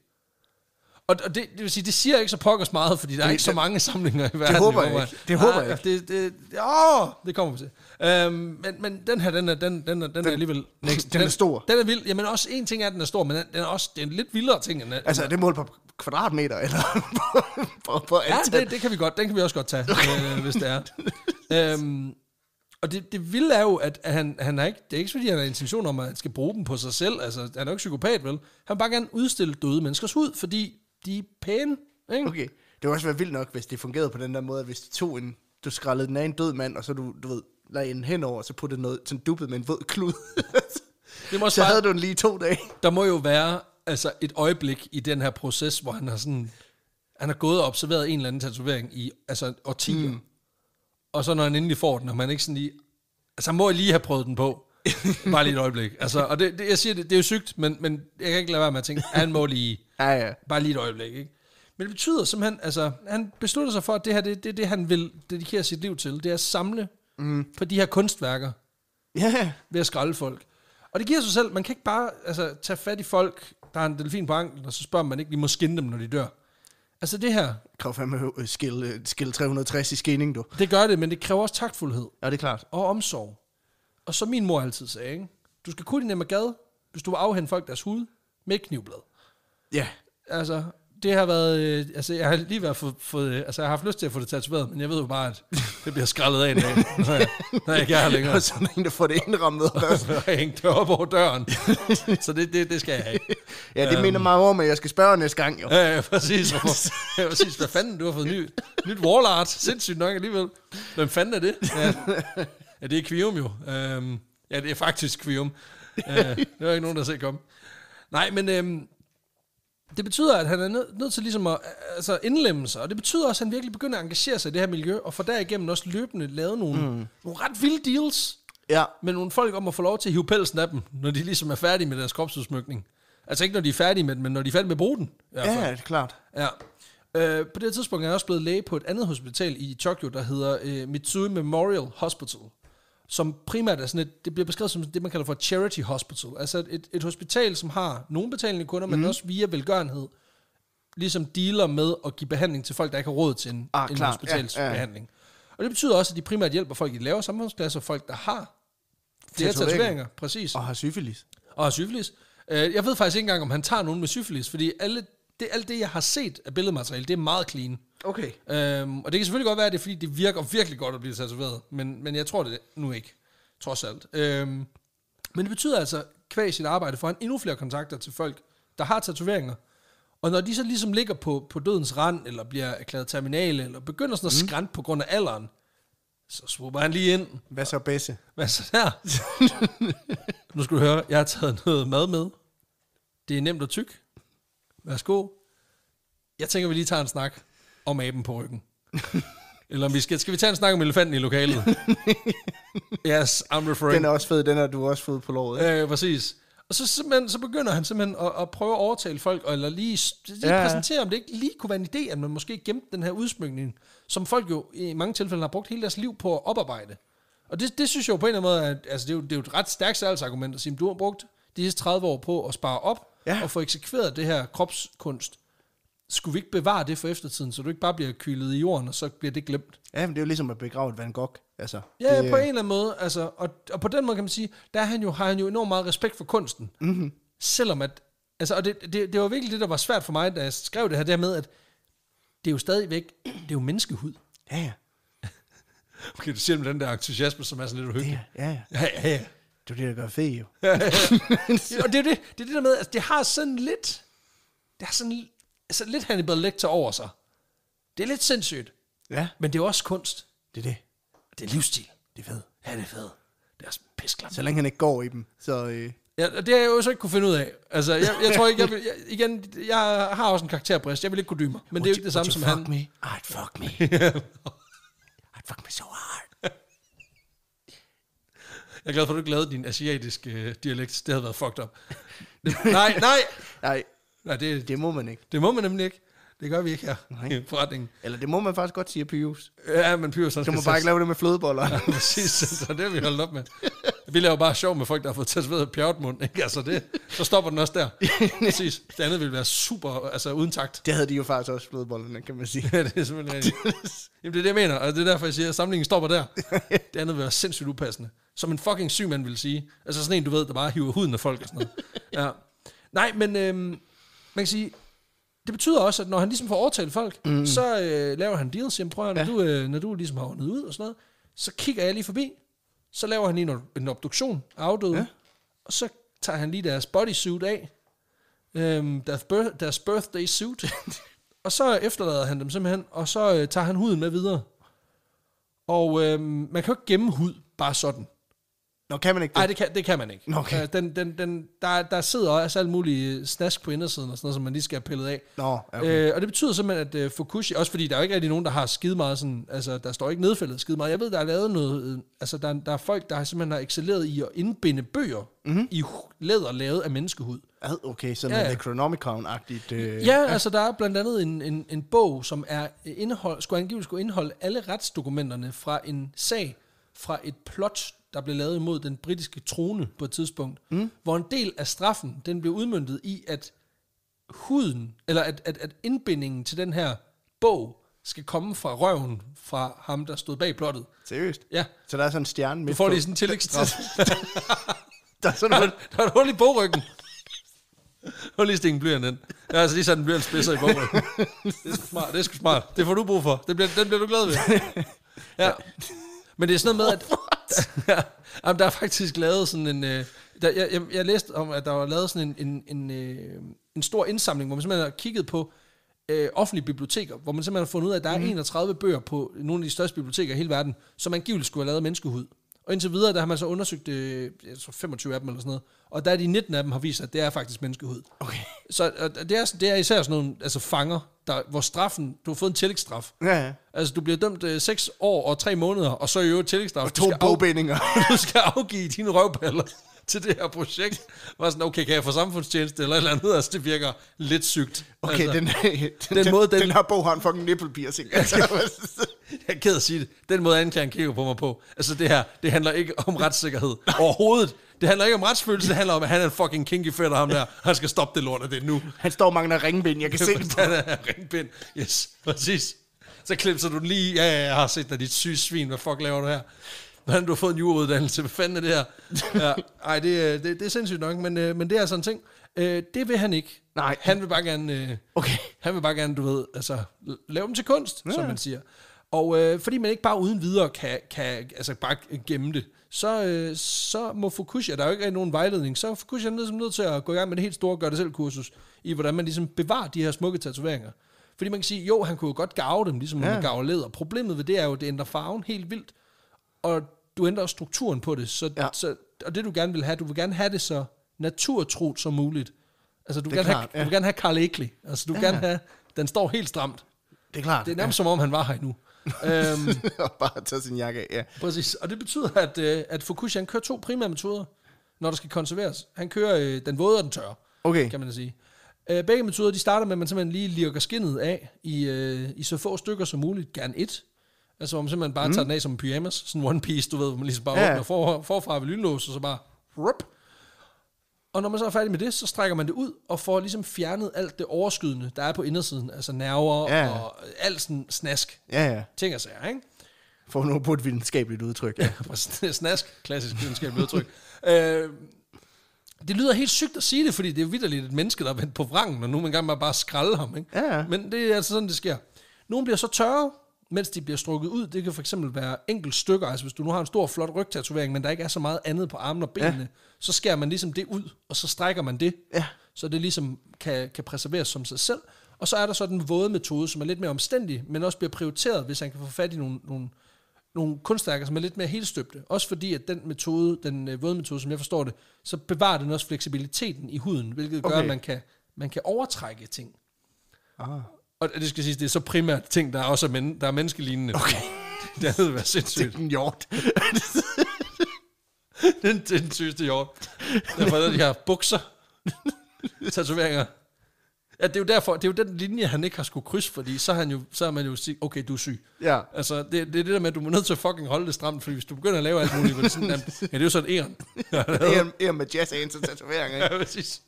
Og, og det, det vil sige, det siger ikke så pokkers meget, fordi der det, er ikke det, så mange samlinger i verden. Det håber jeg ikke. Det håber jeg ikke. Det, det, det, åh, det kommer vi til. Øhm, men, men den her, den er, den, den er, den, den *laughs* er alligevel... Next. Den, den er stor. Den er vild. Jamen også, en ting er, at den er stor, men den, er også det er en lidt vildere ting. End, altså, er det målt på kvadratmeter, eller *laughs* på, på, på antal? Ja, det, det kan vi godt. Den kan vi også godt tage, okay. øh, hvis det er. *laughs* øhm, og det, det vilde er jo, at han, han er ikke, det er ikke fordi, han har intention om, at han skal bruge dem på sig selv. Altså, han er jo ikke psykopat, vel? Han vil bare gerne udstille døde menneskers hud, fordi de er pæne. Ikke? Okay. Det var også være vildt nok, hvis det fungerede på den der måde, at hvis du tog en, du skrællede den af en død mand, og så du, du ved, lagde en hen over, og så puttede noget sådan duppet med en våd klud. *laughs* det må så bare, havde du den lige to dage. Der må jo være altså et øjeblik i den her proces, hvor han har sådan, han har gået og observeret en eller anden tatovering i altså årtier. Mm. Og så når han endelig får den, og man ikke sådan lige, altså han må lige have prøvet den på. *laughs* Bare lige et øjeblik. Altså, og det, det, jeg siger, det, det er jo sygt, men, men jeg kan ikke lade være med at tænke, han må lige Ja, ja. Bare lige et øjeblik, ikke? Men det betyder simpelthen, altså, han beslutter sig for, at det her, det er det, det, han vil dedikere sit liv til. Det er at samle mm. på de her kunstværker. Ja. Yeah. Ved at skralde folk. Og det giver sig selv, man kan ikke bare altså, tage fat i folk, der har en delfin på anklen, og så spørger man ikke, lige må skinne dem, når de dør. Altså det her... Det kræver fandme skille, skille 360 i skinning, du. Det gør det, men det kræver også taktfuldhed. Ja, det er klart. Og omsorg. Og så min mor altid sagde, ikke? du skal kunne din gade, hvis du vil afhænde folk deres hud med et knivblad. Ja, altså, det har været, øh, altså jeg har lige været fået, få, øh, altså jeg har haft lyst til at få det tatoveret, men jeg ved jo bare, at det bliver skrællet af en dag, *laughs* når jeg, ikke er her længere. Og så er der en, der får det indrammet. *laughs* Så har hængt op over døren, så det, det, det skal jeg have. ja, det um, minder øhm. mig om, at jeg skal spørge næste gang jo. Ja, ja præcis. Ja, præcis. Hvad fanden, du har fået ny, nyt wall art, sindssygt nok alligevel. Hvem fanden er det? Ja, ja det er Kvium jo. Um, ja, det er faktisk Kvium. Uh, øh, det var ikke nogen, der ser komme. Nej, men øhm, det betyder, at han er nødt nød til ligesom at altså indlemme sig, og det betyder også, at han virkelig begynder at engagere sig i det her miljø, og får derigennem også løbende lavet nogle, mm. nogle ret vilde deals ja. med nogle folk om at få lov til at hive pelsen af dem, når de ligesom er færdige med deres kropsudsmykning. Altså ikke når de er færdige med den, men når de er færdige med at bruge den. Ja, det er klart. Ja. Øh, på det tidspunkt er jeg også blevet læge på et andet hospital i Tokyo, der hedder øh, Mitsui Memorial Hospital som primært er sådan et, det bliver beskrevet som det, man kalder for charity hospital. Altså et, et hospital, som har nogle betalende kunder, mm. men mhm. også via velgørenhed, ligesom dealer med at give behandling til folk, der ikke har råd til en, ah, en hospitalsbehandling. Ja, ja. Og det betyder også, at de primært hjælper folk i lavere samfundsklasser, folk, der har flere tatoveringer. Præcis. Og har syfilis. Og har syfilis. Øh, jeg ved faktisk ikke engang, om han tager nogen med syfilis, fordi alle det, alt det, jeg har set af billedmateriale, det er meget clean. Okay. Øhm, og det kan selvfølgelig godt være, at det er, fordi det virker virkelig godt at blive tatoveret, men, men jeg tror det nu ikke, trods alt. Øhm, men det betyder altså, kvæg sit arbejde, får han endnu flere kontakter til folk, der har tatoveringer. Og når de så ligesom ligger på, på dødens rand, eller bliver erklæret terminale, eller begynder sådan at mm. på grund af alderen, så svupper han lige ind. Hvad så, Besse? Hvad så der? *laughs* nu skal du høre, jeg har taget noget mad med. Det er nemt og tyk værsgo, jeg tænker, vi lige tager en snak om aben på ryggen. *laughs* Eller om vi skal, skal vi tage en snak om elefanten i lokalet? *laughs* yes, I'm referring. Den er også fed, den har du også fået på lovet. Ja, øh, præcis. Og så, simpelthen, så begynder han simpelthen at, at prøve at overtale folk, eller lige, lige ja. præsentere, om det ikke lige kunne være en idé, at man måske gemte den her udsmykning, som folk jo i mange tilfælde har brugt hele deres liv på at oparbejde. Og det, det synes jeg jo på en eller anden måde, at altså, det, er jo, det er jo et ret stærkt salgsargument at sige, at du har brugt de sidste 30 år på at spare op, ja. og få eksekveret det her kropskunst, skulle vi ikke bevare det for eftertiden, så du ikke bare bliver kylet i jorden, og så bliver det glemt? Ja, men det er jo ligesom at begrave et Van Gogh. Altså, ja, det, på en eller anden måde. Altså, og, og på den måde kan man sige, der han jo, har han jo enormt meget respekt for kunsten. Mm-hmm. Selvom at, altså, og det, det, det var virkelig det, der var svært for mig, da jeg skrev det her, der med, at det er jo stadigvæk, det er jo menneskehud. Ja, ja. *laughs* okay, du siger med den der entusiasme, som er sådan lidt uhyggelig. ja. ja, ja. ja, ja, ja. Det er det, der gør fe, jo. *laughs* og det er det, det, er det der med, at altså, det har sådan lidt, det har sådan altså, lidt Hannibal Lecter over sig. Det er lidt sindssygt. Ja. Men det er også kunst. Det er det. Det er livsstil. Det er fed. Ja, det er fed. Det er også pisklap. Så længe han ikke går i dem, så... Øh. Ja, og det har jeg jo så ikke kunne finde ud af. Altså, jeg, jeg tror ikke, jeg, vil, jeg, igen, jeg har også en karakterbrist. Jeg vil ikke kunne mig. men would det er jo ikke det samme som han. me? I'd fuck me. *laughs* I'd fuck me so hard. Jeg er glad for, at du ikke lavede din asiatiske øh, dialekt. Det havde været fucked up. *laughs* nej, nej. nej. Nej, det, det må man ikke. Det må man nemlig ikke. Det gør vi ikke her Nej. i forretningen. Eller det må man faktisk godt sige Pius. Ja, men Pius... Du må bare ikke lave det med flødeboller. *laughs* Ja, præcis, så det har vi holdt op med. Vi laver bare sjov med folk, der har fået tatoveret mund, ikke? Altså det, så stopper den også der. Præcis. Det andet ville være super, altså uden takt. Det havde de jo faktisk også flødebollerne, kan man sige. *laughs* ja, det er simpelthen Jamen, det er det, jeg mener, og det er derfor, jeg siger, at samlingen stopper der. Det andet ville være sindssygt upassende. Som en fucking syg mand vil sige. Altså sådan en, du ved, der bare hiver huden af folk og sådan noget. *laughs* Ja. Nej, men øhm, man kan sige, det betyder også, at når han ligesom får overtalt folk, mm. så øh, laver han deals, siger, prøv at, når, ja. du, øh, når du ligesom har ordnet ud og sådan noget, så kigger jeg lige forbi, så laver han lige en, en obduktion af afdøde, ja. og så tager han lige deres bodysuit af, øhm, deres, deres birthday suit, *laughs* og så efterlader han dem simpelthen, og så øh, tager han huden med videre. Og øh, man kan jo ikke gemme hud bare sådan. Nå, kan man ikke det? Nej, det kan, det kan man ikke. okay. Øh, den, den, den, der, der sidder også alt muligt øh, snask på indersiden og sådan noget, som man lige skal have pillet af. Nå, okay. Øh, og det betyder simpelthen, at øh, Fukushi, også fordi der er jo ikke rigtig nogen, der har skide meget sådan, altså der står ikke nedfældet skide meget. Jeg ved, der er lavet noget, øh, altså der, der er folk, der har simpelthen har excelleret i at indbinde bøger mm-hmm. i læder lavet af menneskehud. Ad, okay, sådan ja. Necronomicon-agtigt. Øh, ja, ja, altså der er blandt andet en, en, en bog, som er indehold, skulle angiveligt skulle indeholde alle retsdokumenterne fra en sag, fra et plot der blev lavet imod den britiske trone på et tidspunkt, mm. hvor en del af straffen, den blev udmyndtet i, at huden, eller at, at, at indbindingen til den her bog, skal komme fra røven fra ham, der stod bag plottet. Seriøst? Ja. Så der er sådan en stjerne midt Du får lige sådan en tillægsstraf. *laughs* der er sådan der, der er et hul i bogryggen. Hul lige stikken blyer den. Ja, altså lige sådan en blyant spidser i bogryggen. Det er smart, det er sgu smart. Det får du brug for. Det bliver, den bliver du glad ved. *laughs* Ja. Men det er sådan noget med, at... What? ja, *laughs* jamen, der er faktisk lavet sådan en... Øh, der, jeg, jeg, jeg læste om, at der var lavet sådan en, en, en, øh, en stor indsamling, hvor man simpelthen har kigget på øh, offentlige biblioteker, hvor man simpelthen har fundet ud af, at der mm. er 31 mhm. bøger på nogle af de største biblioteker i hele verden, som angiveligt skulle have lavet menneskehud. Og indtil videre, der har man så undersøgt øh, jeg tror 25 af dem eller sådan noget. Og der er de 19 af dem har vist, at det er faktisk menneskehud. Okay. Så og det, er, det er især sådan nogle altså fanger, der, hvor straffen, du har fået en tillægsstraf. Ja, ja. Altså, du bliver dømt øh, 6 år og 3 måneder, og så er jo et tillægsstraf. Og to bogbindinger. *laughs* Du skal afgive dine røvballer. *laughs* til det her projekt. Var sådan, okay, kan jeg få samfundstjeneste eller et eller andet? Altså, det virker lidt sygt. Okay, altså, den, *laughs* den, den, måde, den, den her bog har en fucking nipple piercing. Altså. *laughs* jeg er ked at sige det. Den måde, anklageren kigger på mig på. Altså, det her, det handler ikke om retssikkerhed overhovedet. Det handler ikke om retsfølelse, det handler om, at han er en fucking kinky fætter, ham der. Han skal stoppe det lort af det nu. Han står og mangler ringbind, jeg kan se det Han er ringbind, yes, præcis. Så klipser du den lige, ja, ja, jeg har set dig, dit syge svin, hvad fuck laver du her? hvordan du har fået en jurauddannelse, hvad fanden er det her? Ja, ej, det, øh, det, det er sindssygt nok, men, øh, men det er sådan altså en ting. Øh, det vil han ikke. Nej. Han vil bare gerne, øh, okay. han vil bare gerne, du ved, altså, lave dem til kunst, ja. som man siger. Og øh, fordi man ikke bare uden videre kan, kan altså bare gemme det, så, øh, så må Fukushima, der er jo ikke nogen vejledning, så er ligesom nødt til at gå i gang med det helt store gør-det-selv-kursus, i hvordan man ligesom bevarer de her smukke tatoveringer. Fordi man kan sige, jo, han kunne jo godt gave dem, ligesom ja. man gaver læder. Problemet ved det er jo, at det ændrer farven helt vildt og du ændrer strukturen på det. Så, ja. så, og det du gerne vil have, du vil gerne have det så naturtro som muligt. Altså, du, vil gerne, klart, have, ja. du vil gerne have Carl Ekley. Altså, du vil ja. gerne have, den står helt stramt. Det er klart. Det er nærmest ja. som om, han var her endnu. *laughs* øhm, og bare tage sin jakke af, ja. Præcis, og det betyder, at, øh, at Fukushi, han kører to primære metoder, når der skal konserveres. Han kører øh, den våde og den tørre, okay. kan man sige. Øh, begge metoder, de starter med, at man simpelthen lige lirker skindet af i, øh, i så få stykker som muligt, gerne et, Altså, hvor man simpelthen bare mm. tager den af som en pyjamas, sådan en one piece, du ved, hvor man så ligesom bare ja. åbner for, forfra ved lynlås, og så bare... Rup. Og når man så er færdig med det, så strækker man det ud, og får ligesom fjernet alt det overskydende, der er på indersiden, altså nerver ja. og alt sådan snask. Ja, ja. Ting og sager, ikke? For nu på et videnskabeligt udtryk. Ja, ja *laughs* snask, klassisk videnskabeligt udtryk. *laughs* Øh, det lyder helt sygt at sige det, fordi det er vidderligt et menneske, der er vendt på vrangen, og nu man gang bare, bare skralde ham. Ikke? Ja. Men det er altså sådan, det sker. Nogle bliver så tørre, mens de bliver strukket ud. Det kan for eksempel være enkelt stykker, altså hvis du nu har en stor, flot rygtatovering, men der ikke er så meget andet på armen og benene, ja. så skærer man ligesom det ud, og så strækker man det, ja. så det ligesom kan, kan preserveres som sig selv. Og så er der så den våde metode, som er lidt mere omstændig, men også bliver prioriteret, hvis han kan få fat i nogle, nogle, nogle kunstværker, som er lidt mere helstøbte. Også fordi, at den metode, den øh, våde metode, som jeg forstår det, så bevarer den også fleksibiliteten i huden, hvilket gør, okay. at man kan, man kan overtrække ting. Aha. Og det skal sige, det er så primært ting, der er også er, men, der er menneskelignende. Okay. *laughs* det havde været sindssygt. Det er en hjort. *laughs* den, den sygeste hjort. Derfor er de her bukser, tatoveringer. Ja, det er jo derfor, det er jo den linje, han ikke har skulle krydse, fordi så har, han jo, så har man jo sige, okay, du er syg. Ja. Altså, det, det er det der med, at du må nødt til at fucking holde det stramt, fordi hvis du begynder at lave alt muligt, det sådan, ja, det er jo sådan en æren. Ja, er en med jazz og tatoveringer, Ja, præcis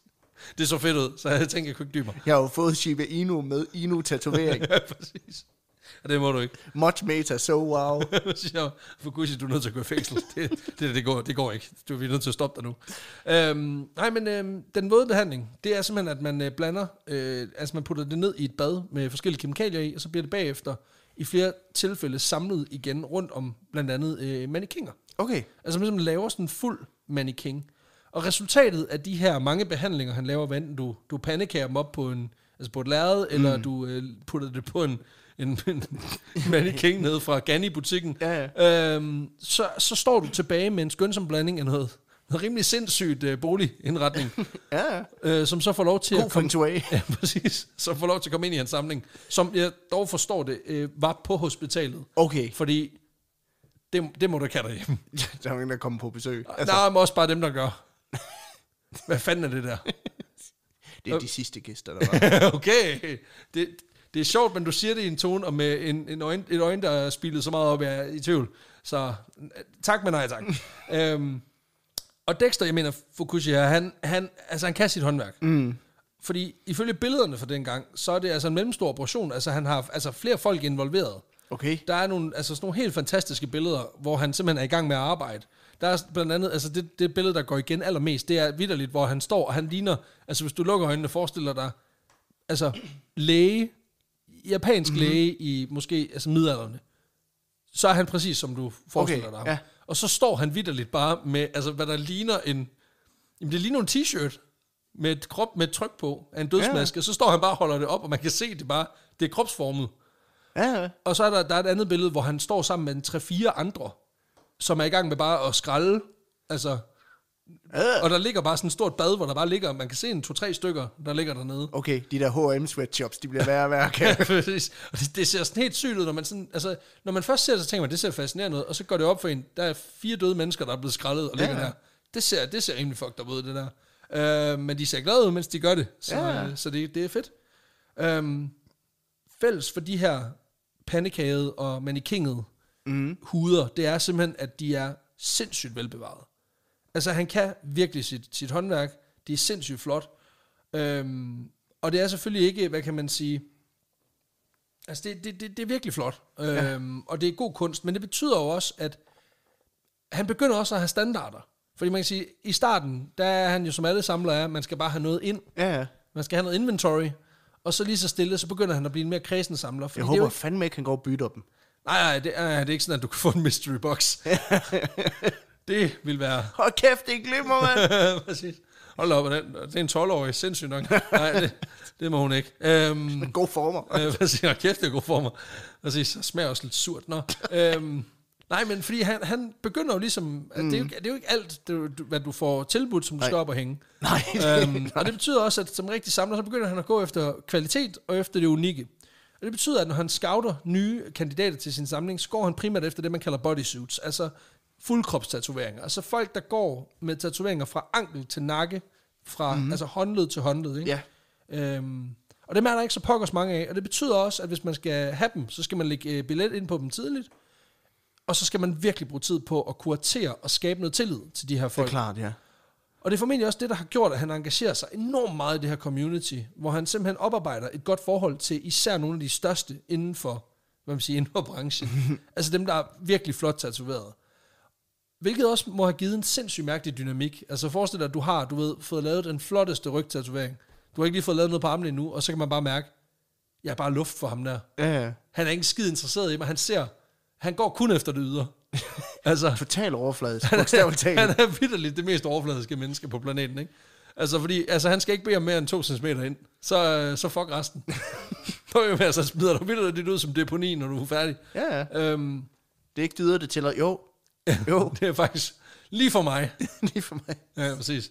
det så fedt ud, så jeg tænkte, jeg kunne ikke dybere. Jeg har jo fået Shiba Inu med Inu-tatovering. *laughs* ja, præcis. Og det må du ikke. Much meta, so wow. *laughs* gud, du er nødt til at gå i fængsel. Det, det, det, går, det går ikke. Du er nødt til at stoppe dig nu. Øhm, nej, men øhm, den våde behandling, det er simpelthen, at man øh, blander, øh, altså man putter det ned i et bad med forskellige kemikalier i, og så bliver det bagefter i flere tilfælde samlet igen rundt om blandt andet øh, mannekinger. Okay. Altså man simpelthen laver sådan en fuld manneking. Og resultatet af de her mange behandlinger, han laver, hvad enten du, du pandekager dem op på, en, altså på et lærred, mm. eller du øh, putter det på en, en, en *laughs* mannequin ned fra Ganni-butikken, ja, ja. Øhm, så, så står du tilbage med en skønsom blanding af noget, noget rimelig sindssygt øh, boligindretning, *laughs* ja. øh, som så får lov til God at komme, *laughs* ja, præcis, Så får lov til at komme ind i en samling, som jeg dog forstår det, øh, var på hospitalet. Okay. Fordi det, det må du ikke have derhjemme. der er ingen, der kommer på besøg. Altså. Nej, men også bare dem, der gør. *laughs* Hvad fanden er det der? *laughs* det er de sidste gæster, der var. *laughs* okay. Det, det er sjovt, men du siger det i en tone, og med en, en øjne, et øjne, der er spillet så meget op, jeg er i tvivl. Så tak, men nej tak. øhm, og Dexter, jeg mener, her, han, han, altså, han kan sit håndværk. Mm. Fordi ifølge billederne fra dengang, så er det altså en mellemstor operation. Altså han har altså, flere folk involveret. Okay. Der er nogle, altså, sådan nogle helt fantastiske billeder, hvor han simpelthen er i gang med at arbejde. Der er blandt andet, altså det, det billede, der går igen allermest, det er vidderligt, hvor han står, og han ligner, altså hvis du lukker øjnene, forestiller dig, altså læge, japansk mm-hmm. læge i måske altså middelalderne, så er han præcis, som du forestiller okay, dig. Ja. Og så står han vidderligt bare med, altså hvad der ligner en, jamen det ligner en t-shirt, med et krop med et tryk på af en dødsmaske, ja. og så står han bare og holder det op, og man kan se det bare, det er kropsformet. Ja. Og så er der, der er et andet billede, hvor han står sammen med en 3-4 andre, som er i gang med bare at skralde. Altså, Øh. Og der ligger bare sådan et stort bad, hvor der bare ligger, man kan se en to-tre stykker, der ligger dernede. Okay, de der H&M sweatshops, de bliver værre og værre. ja, *laughs* præcis. Og det, det, ser sådan helt sygt ud, når man, sådan, altså, når man først ser det, så tænker man, det ser fascinerende ud, og så går det op for en, der er fire døde mennesker, der er blevet skrællet og ja. ligger der. Det ser, det ser rimelig fucked up ud, det der. Øh, men de ser glade ud, mens de gør det, så, ja. uh, så det, det er fedt. Øh, fælles for de her pandekagede og manikinget mm. huder, det er simpelthen, at de er sindssygt velbevaret. Altså han kan virkelig sit, sit håndværk, det er sindssygt flot. Øhm, og det er selvfølgelig ikke, hvad kan man sige, altså det, det, det, det er virkelig flot, ja. Øhm, og det er god kunst, men det betyder jo også, at han begynder også at have standarder. Fordi man kan sige, i starten, der er han jo som alle samlere er, man skal bare have noget ind. Ja, ja. Man skal have noget inventory. Og så lige så stille, så begynder han at blive en mere kredsende samler. jeg håber ikke... fandme ikke, han går og bytter dem. Nej, nej, det, nej, det er ikke sådan, at du kan få en mystery box. *laughs* det vil være... Hold kæft, det glimmer, mand! *laughs* Præcis. Hold op, det er en 12-årig, sindssygt nok. Nej, det, det må hun ikke. Øhm, *laughs* god former. Øh, siger hold kæft, det er god former. Præcis, så smager også lidt surt, nå. øhm, nej, men fordi han, han begynder jo ligesom... At mm. det, er jo, mm. det er jo ikke alt, det, hvad du får tilbudt, som du nej. skal op og hænge. Nej. Øhm, nej. Og det betyder også, at som rigtig samler, så begynder han at gå efter kvalitet og efter det unikke. Og det betyder, at når han scouter nye kandidater til sin samling, så går han primært efter det, man kalder bodysuits, altså fuldkropstatoveringer. Altså folk, der går med tatoveringer fra ankel til nakke, fra mm-hmm. altså håndled til håndled. Ikke? Ja. Øhm, og det er der ikke så pokkers mange af, og det betyder også, at hvis man skal have dem, så skal man lægge øh, billet ind på dem tidligt, og så skal man virkelig bruge tid på at kuratere og skabe noget tillid til de her folk. Det er klart, ja. Og det er formentlig også det, der har gjort, at han engagerer sig enormt meget i det her community, hvor han simpelthen oparbejder et godt forhold til især nogle af de største inden for, hvad man siger, *laughs* inden for branchen. altså dem, der er virkelig flot tatoveret. Hvilket også må have givet en sindssygt mærkelig dynamik. Altså forestil dig, at du har, du ved, fået lavet den flotteste rygtatovering. Du har ikke lige fået lavet noget på armen endnu, og så kan man bare mærke, jeg er bare luft for ham der. Ja, ja. Han er ikke skide interesseret i mig. Han ser, han går kun efter det yder. *laughs* altså, Total overfladisk, bogstaveligt *laughs* talt. han er vidderligt det mest overfladiske menneske på planeten, ikke? Altså, fordi, altså, han skal ikke bede om mere end 2 cm ind. Så, øh, så fuck resten. Nå, *laughs* jo, altså, smider du vildt dit ud som deponi, når du er færdig. Ja, ja. Øhm, det er ikke dyder, det tæller. Jo. jo. det er faktisk lige for mig. lige for mig. Ja, præcis.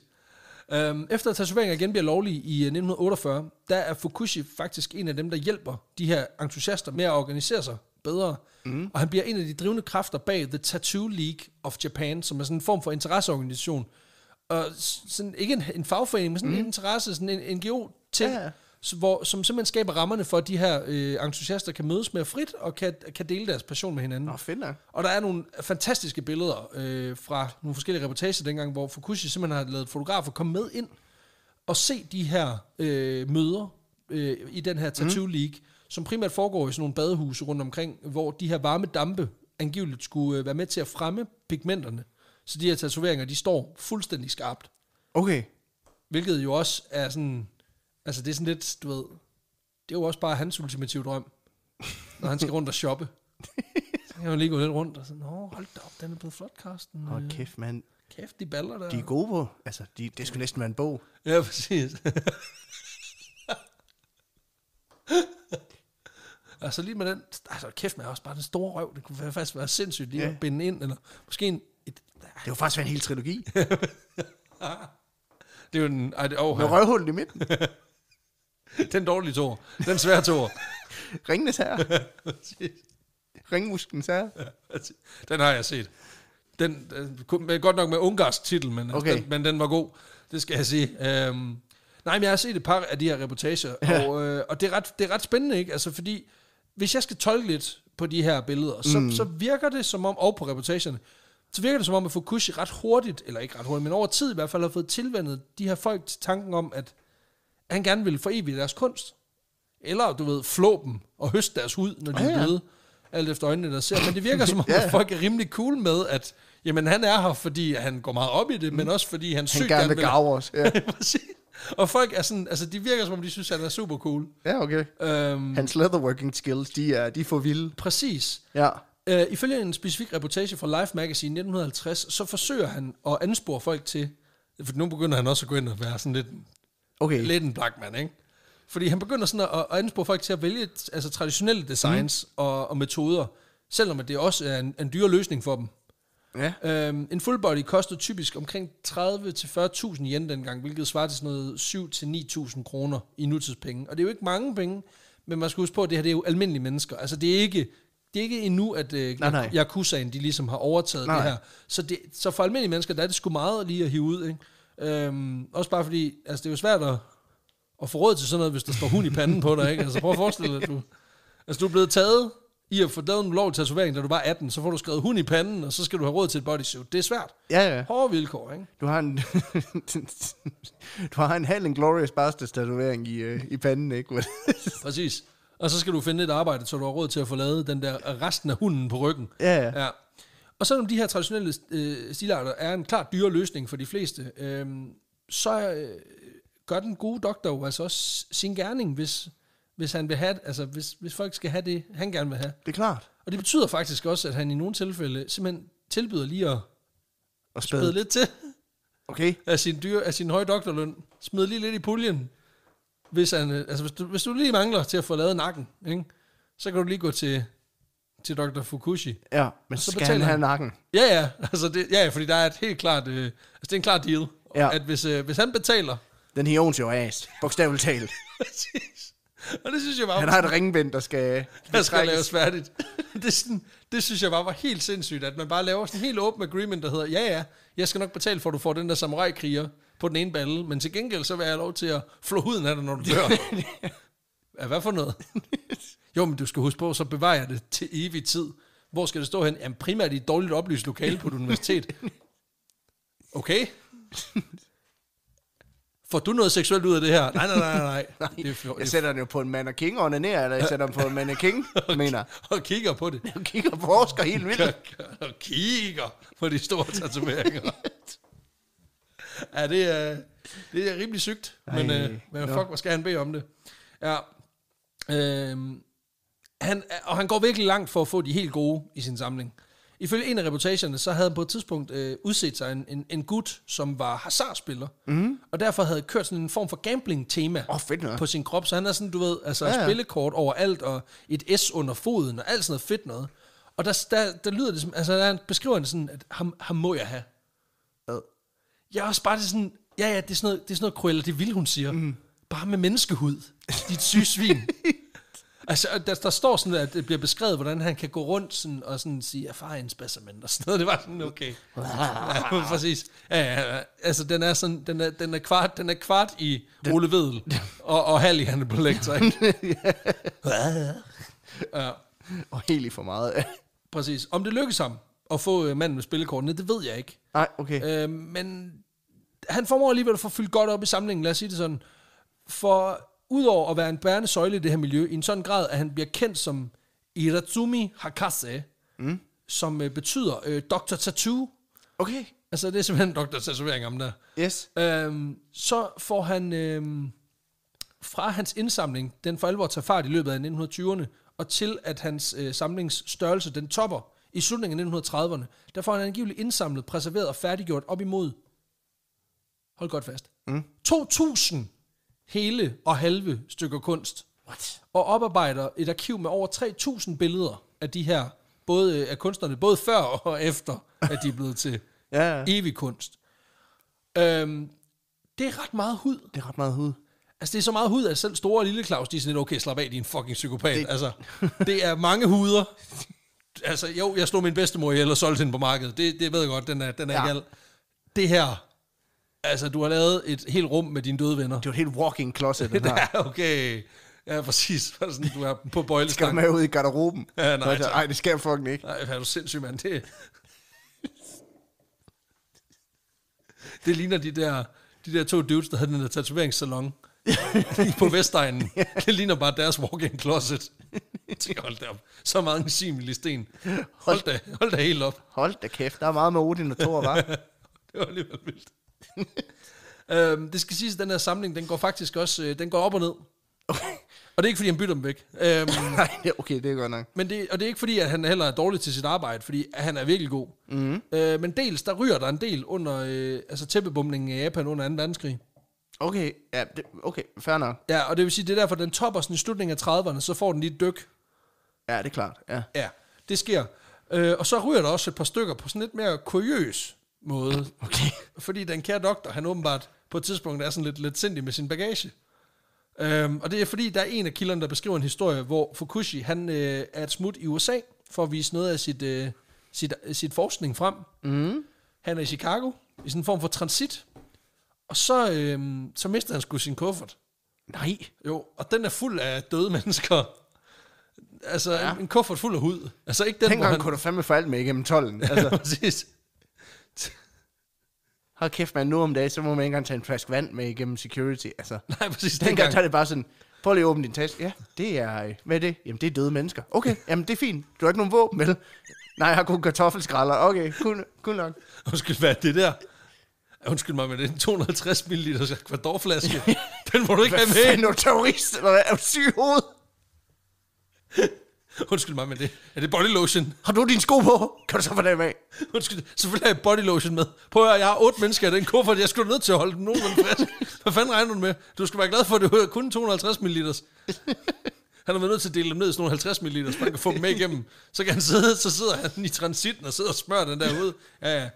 Øhm, efter at tatoveringer igen bliver lovlig i 1948, øh, der er Fukushi faktisk en af dem, der hjælper de her entusiaster med at organisere sig bedre. Mm. Og han bliver en af de drivende kræfter bag The Tattoo League of Japan, som er sådan en form for interesseorganisation. Og sådan, ikke en, en fagforening, men sådan mm. en mhm. interesse, sådan en NGO til, ja. hvor, som simpelthen skaber rammerne for, at de her øh, entusiaster kan mødes mere frit og kan, kan dele deres passion med hinanden. Nå, fedt Og der er nogle fantastiske billeder øh, fra nogle forskellige reportager dengang, hvor Fukushi simpelthen har lavet fotografer komme med ind og se de her øh, møder øh, i den her Tattoo mhm. League som primært foregår i sådan nogle badehuse rundt omkring, hvor de her varme dampe angiveligt skulle øh, være med til at fremme pigmenterne. Så de her tatoveringer, de står fuldstændig skarpt. Okay. Hvilket jo også er sådan, altså det er sådan lidt, du ved, det er jo også bare hans ultimative drøm, når han skal rundt og shoppe. *laughs* Så kan han lige gå lidt rundt og sådan, åh, hold da op, den er blevet flot, Karsten. Hold kæft, mand. Kæft, de baller der. De er gode på, altså, de, det skulle næsten være en bog. Ja, præcis. *laughs* Og så lige med den, altså kæft med også bare den store røv, det kunne faktisk være sindssygt lige ja. at binde ind, eller måske en... Et, det var faktisk være en hel trilogi. *laughs* det er jo en... Ej, det, oh, med røvhullet i midten. *laughs* den dårlige tor. Den svære tor. *laughs* Ringenes herre. Ringmuskens herre. den har jeg set. Den, den, øh, godt nok med ungarsk titel, men, okay. den, men den var god. Det skal jeg sige. Øhm, nej, men jeg har set et par af de her reportager, ja. og, øh, og det, er ret, det er ret spændende, ikke? Altså, fordi hvis jeg skal tolke lidt på de her billeder, så, mm. så virker det som om, og på reportagerne, så virker det som om, at Fukushi ret hurtigt, eller ikke ret hurtigt, men over tid i hvert fald, har fået tilvendet de her folk til tanken om, at han gerne vil forevige deres kunst. Eller, du ved, flå dem og høste deres hud, når de oh, ja. er døde. Alt efter øjnene, der ser. Men det virker *laughs* som om, ja. at folk er rimelig cool med, at jamen, han er her, fordi han går meget op i det, mm. men også fordi han, han sygt gerne vil... Han gerne vil os. Ja. *laughs* Præcis og folk er sådan, altså de virker som om, de synes, han er super cool. Ja, okay. Øhm, Hans leatherworking skills, de er, de er for vilde. Præcis. Ja. Øh, ifølge en specifik reportage fra Life Magazine 1950, så forsøger han at anspore folk til, for nu begynder han også at gå ind og være sådan lidt, okay. lidt en black man, ikke? Fordi han begynder sådan at, at anspore folk til at vælge altså, traditionelle designs mm. og, og metoder, selvom det også er en, en dyre løsning for dem. Ja. Øhm, en full body kostede typisk omkring 30-40.000 yen dengang, hvilket svarer til sådan noget 7-9.000 kroner i nutidspenge. Og det er jo ikke mange penge, men man skal huske på, at det her det er jo almindelige mennesker. Altså det er ikke det er ikke endnu, at øh, nej, nej. Yakuzaen, de ligesom har overtaget nej. det her. Så, det, så for almindelige mennesker, der er det sgu meget lige at hive ud, ikke? Øhm, også bare fordi, altså det er jo svært at, at få råd til sådan noget, hvis der står hund i panden på dig, ikke? Altså prøv at forestille dig, at du, altså, du er blevet taget i at få lavet en til tatovering, da du var 18, så får du skrevet hund i panden, og så skal du have råd til et bodysuit. Det er svært. Ja, ja. Hårde vilkår, ikke? Du har en, *laughs* du har en halv en Glorious bastard tatovering i, øh, i panden, ikke? *laughs* Præcis. Og så skal du finde et arbejde, så du har råd til at få lavet den der resten af hunden på ryggen. Ja, ja. ja. Og selvom de her traditionelle øh, stilarter er en klart dyre løsning for de fleste, øh, så øh, gør den gode doktor jo altså også sin gerning, hvis hvis, han vil have, altså, hvis, hvis folk skal have det, han gerne vil have. Det er klart. Og det betyder faktisk også, at han i nogle tilfælde simpelthen tilbyder lige at, og spæde. lidt til. Okay. Af sin, dyr, af sin høje doktorløn. Smid lige lidt i puljen. Hvis, han, øh, altså, hvis, du, hvis du lige mangler til at få lavet nakken, ikke? så kan du lige gå til, til Dr. Fukushi. Ja, men så skal han have nakken? Ja, ja, altså det, ja, fordi der er et helt klart, øh, altså det er en klar deal, ja. at hvis, øh, hvis han betaler... Den her jo your ass, bogstaveligt talt. *laughs* Præcis. Og det synes jeg bare... Han har et ringvind, der skal... Der skal laves færdigt. *laughs* det, sådan, det synes jeg bare var helt sindssygt, at man bare laver sådan en helt åben agreement, der hedder, ja ja, jeg skal nok betale for, at du får den der samurai-kriger på den ene balle, men til gengæld så vil jeg lov til at flå huden af dig, når du dør. *laughs* ja, hvad for noget? Jo, men du skal huske på, så bevarer jeg det til evig tid. Hvor skal det stå hen? Jamen primært i et dårligt oplyst lokale på et universitet. Okay får du noget seksuelt ud af det her? Nej, nej, nej, nej. *laughs* nej. Det er for, jeg sætter den jo på en mand og king og ned, eller jeg sætter den på en mand *laughs* og king, mener. Og kigger på det. Og kigger på forsker helt vildt. *laughs* Og kigger på de store tatoveringer. ja, det er, det er rimelig sygt, Ej, men, øh, men fuck, hvor skal han bede om det? Ja, øh, han, og han går virkelig langt for at få de helt gode i sin samling. Ifølge en af reportagerne, så havde han på et tidspunkt øh, udset sig en, en, en gut, som var hasardspiller. mm. og derfor havde kørt sådan en form for gambling-tema oh, på sin krop. Så han er sådan, du ved, altså ja, ja. spillekort overalt, og et S under foden, og alt sådan noget fedt noget. Og der, der, der lyder det som, altså der beskriver han sådan, at ham, ham må jeg have. Hvad? Jeg er også bare det sådan, ja ja, det er sådan noget, det er sådan noget Cruella det vil, hun siger. Mm. Bare med menneskehud, dit syge svin. *laughs* Altså, der, der står sådan, at det bliver beskrevet, hvordan han kan gå rundt sådan, og sådan sige, erfaringsbasement og sådan noget. Det var sådan, okay. ja, *laughs* præcis. Ja, ja, ja, altså, den er, sådan, den er, den er, kvart, den er kvart i den. Ole Vedel og, og halv i Hannibal Lecter. ja. Og helt for meget. *laughs* præcis. Om det lykkes ham at få øh, manden med spillekortene, det ved jeg ikke. Nej, okay. Øh, men han formår alligevel at få fyldt godt op i samlingen, lad os sige det sådan. For udover at være en bærende søjle i det her miljø, i en sådan grad, at han bliver kendt som Iratsumi Hakase, mm. som øh, betyder øh, Dr. Tattoo. Okay. Altså, det er simpelthen Dr. Tatovering om der. Yes. Øhm, så får han øhm, fra hans indsamling, den for alvor tager fart i løbet af 1920'erne, og til at hans øh, samlingsstørrelse, den topper i slutningen af 1930'erne, der får han angiveligt indsamlet, preserveret og færdiggjort op imod, hold godt fast, mm. 2.000 hele og halve stykker kunst. What? Og oparbejder et arkiv med over 3.000 billeder af de her, både øh, af kunstnerne, både før og efter, at de er blevet til *laughs* ja, ja. evig kunst. Øhm, det er ret meget hud. Det er ret meget hud. Altså, det er så meget hud, at selv store og lille Claus, de er sådan lidt, okay, slap af, din fucking psykopat. Det... Altså, det er mange huder. Altså, jo, jeg slog min bedstemor ihjel og solgte hende på markedet. Det, det ved jeg godt, den er, den er ja. ikke al. Det her, Altså, du har lavet et helt rum med dine døde venner. Det er et helt walking closet, *laughs* den her. ja, okay. Ja, præcis. *laughs* Sådan, du er på bøjlestang. Skal du med ud i garderoben? *laughs* Ja, nej, nej. Ej, det sker fucking ikke. Nej, er du sindssyg, mand. Det, det ligner de der, de der to dudes, der havde den der tatoveringssalon på Vestegnen. Det ligner bare deres walking closet. Tænk, hold da op. Så mange simil sten. Hold da, hold da helt op. Hold da kæft, der er meget med Odin og Thor, var. det var alligevel vildt. *laughs* øhm, det skal siges, at den her samling, den går faktisk også, øh, den går op og ned. Okay. Og det er ikke, fordi han bytter dem væk. Øhm, *laughs* Nej, okay, det er godt nok. Men det, og det er ikke, fordi at han heller er dårlig til sit arbejde, fordi han er virkelig god. Mm. Øh, men dels, der ryger der en del under øh, altså tæppebomningen i Japan under 2. verdenskrig. Okay, ja, det, okay, fair nok. Ja, og det vil sige, det er derfor, den topper sådan i slutningen af 30'erne, så får den lige et dyk. Ja, det er klart, ja. Ja, det sker. Øh, og så ryger der også et par stykker på sådan lidt mere kuriøs måde. Okay. Fordi den kære doktor, han åbenbart på et tidspunkt er sådan lidt, lidt sindig med sin bagage. Øhm, og det er fordi, der er en af kilderne, der beskriver en historie, hvor Fukushi, han øh, er et smut i USA, for at vise noget af sit, øh, sit, øh, sit forskning frem. Mm. Han er i Chicago, i sådan en form for transit. Og så, øh, så mister han sgu sin kuffert. Nej. Jo, og den er fuld af døde *laughs* mennesker. Altså, ja. en, en kuffert fuld af hud. Altså, ikke den, Tænk hvor han... kunne du fandme for alt med igennem tollen. *laughs* Altså. ja, præcis hold kæft man, nu om dagen, så må man ikke engang tage en flaske vand med igennem security. Altså, *laughs* Nej, præcis. gang tager det bare sådan, prøv lige at åbne din taske. Ja, det er, øh, hvad er det? Jamen, det er døde mennesker. Okay, *laughs* jamen det er fint. Du har ikke nogen våben, vel? Nej, jeg har kun kartoffelskralder. Okay, kun, kun nok. *laughs* Undskyld, hvad er det der? Undskyld mig, men det er en 250 ml kvadorflaske. Den må du ikke hvad have med. Hvad fanden, er du terrorist? Eller hvad? Er du syg hoved? *laughs* Undskyld mig, men det, er det body lotion? Har du din sko på? Kan du så få det af? Undskyld, selvfølgelig har jeg body lotion med. Prøv at høre, jeg har otte mennesker i den kuffert. Jeg skulle nødt til at holde dem nogenlunde frisk. *laughs* Hvad fanden regner du med? Du skal være glad for, at det er kun 250 ml. Han har været nødt til at dele dem ned i sådan nogle 50 ml, så man kan få dem med igennem. Så, kan han sidde, så sidder han i transitten og sidder og smører den derude. Ja, ja.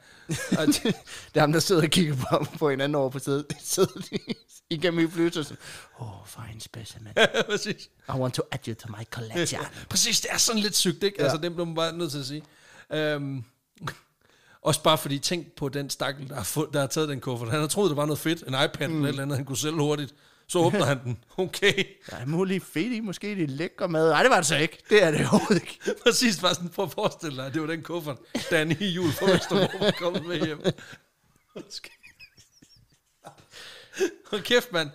Og *laughs* det er ham, der sidder og kigger på, på hinanden over på sædet igennem i flytøsen. Åh, oh, fine specimen. Ja, præcis. I want to add you to my collection. præcis, det er sådan lidt sygt, ikke? Ja. Altså, det bliver man bare nødt til at sige. Um, også bare fordi, tænk på den stakkel, der har, der har taget den kuffert. Han har troet, det var noget fedt, en iPad mm. eller et eller andet, han kunne sælge hurtigt. Så åbner han den. Okay. Der er mulig fedt i, måske det lækker mad. Nej, det var det så ikke. Det er det overhovedet ikke. *laughs* Præcis, bare sådan, prøv at forestille dig, det var den kuffert, er i jul for Vesterbro kommet med hjem. Måske. *laughs* Hold kæft, mand.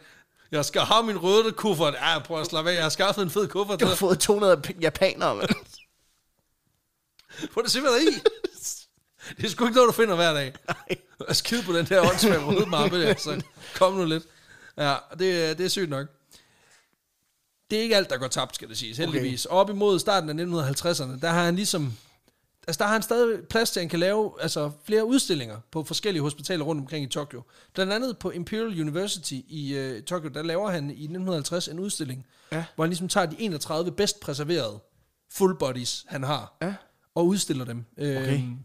Jeg skal have min røde kuffert. Ja, prøv at slappe af. Jeg har skaffet en fed kuffert. Du har fået 200 japanere, mand. Prøv at se, hvad der er i. Det er sgu ikke noget, du finder hver dag. Nej. Skid på den der åndsvær røde mappe. Ja, så kom nu lidt. Ja, det, det er sygt nok. Det er ikke alt, der går tabt, skal det siges, heldigvis. Okay. Op imod starten af 1950'erne, der har han ligesom Altså, der har han stadig plads til, at han kan lave altså, flere udstillinger på forskellige hospitaler rundt omkring i Tokyo. Blandt andet på Imperial University i uh, Tokyo, der laver han i 1950 en udstilling, ja. hvor han ligesom tager de 31 bedst preserverede full bodies, han har, ja. og udstiller dem. Øhm, okay. Øhm,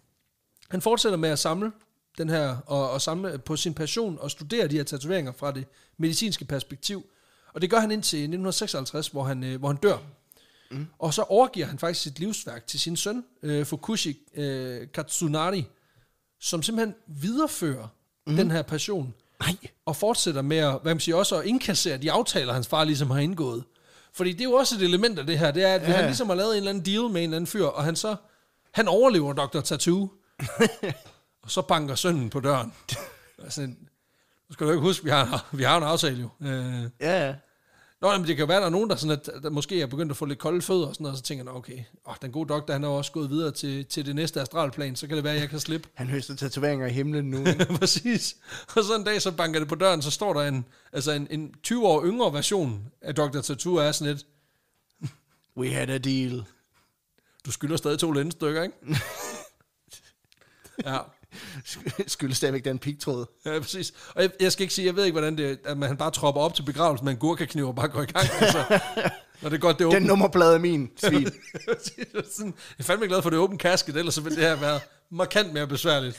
han fortsætter med at samle den her, og, og samle på sin passion, og studere de her tatoveringer fra det medicinske perspektiv. Og det gør han indtil 1956, hvor han, øh, hvor han dør. Mm. Og så overgiver han faktisk sit livsværk til sin søn, øh, Fukushi øh, Katsunari, som simpelthen viderefører mm. den her passion. Nej. Og fortsætter med at, hvad man siger, også at indkassere de aftaler, hans far ligesom har indgået. Fordi det er jo også et element af det her, det er, at ja. han ligesom har lavet en eller anden deal med en eller anden fyr, og han så, han overlever Dr. Tattoo. *laughs* og så banker sønnen på døren. Altså, *laughs* nu skal du ikke huske, vi har, vi har en aftale jo. Øh, ja, ja. Nå, men det kan være, at der er nogen, der, sådan at, der måske er begyndt at få lidt kolde fødder og sådan noget, og så tænker jeg, okay, åh, den gode doktor, han er også gået videre til, til det næste astralplan, så kan det være, at jeg kan slippe. *laughs* Han høster tatoveringer i himlen nu. *laughs* Præcis. Og så en dag, så banker det på døren, så står der en, altså en, en 20 år yngre version af Dr. Tattoo er sådan et... We had a deal. Du skylder stadig to lændstykker, ikke? *laughs* ja skyldes stadigvæk den pigtråd. Ja, præcis. Og jeg, jeg skal ikke sige, jeg ved ikke, hvordan det at man bare tropper op til begravelsen med en gurkakniv og bare går i gang. Altså, *laughs* når det godt, det er åben. Den nummerplade er min, *laughs* svin. jeg er fandme glad for, det åbne kasket, ellers så ville det her være markant mere besværligt.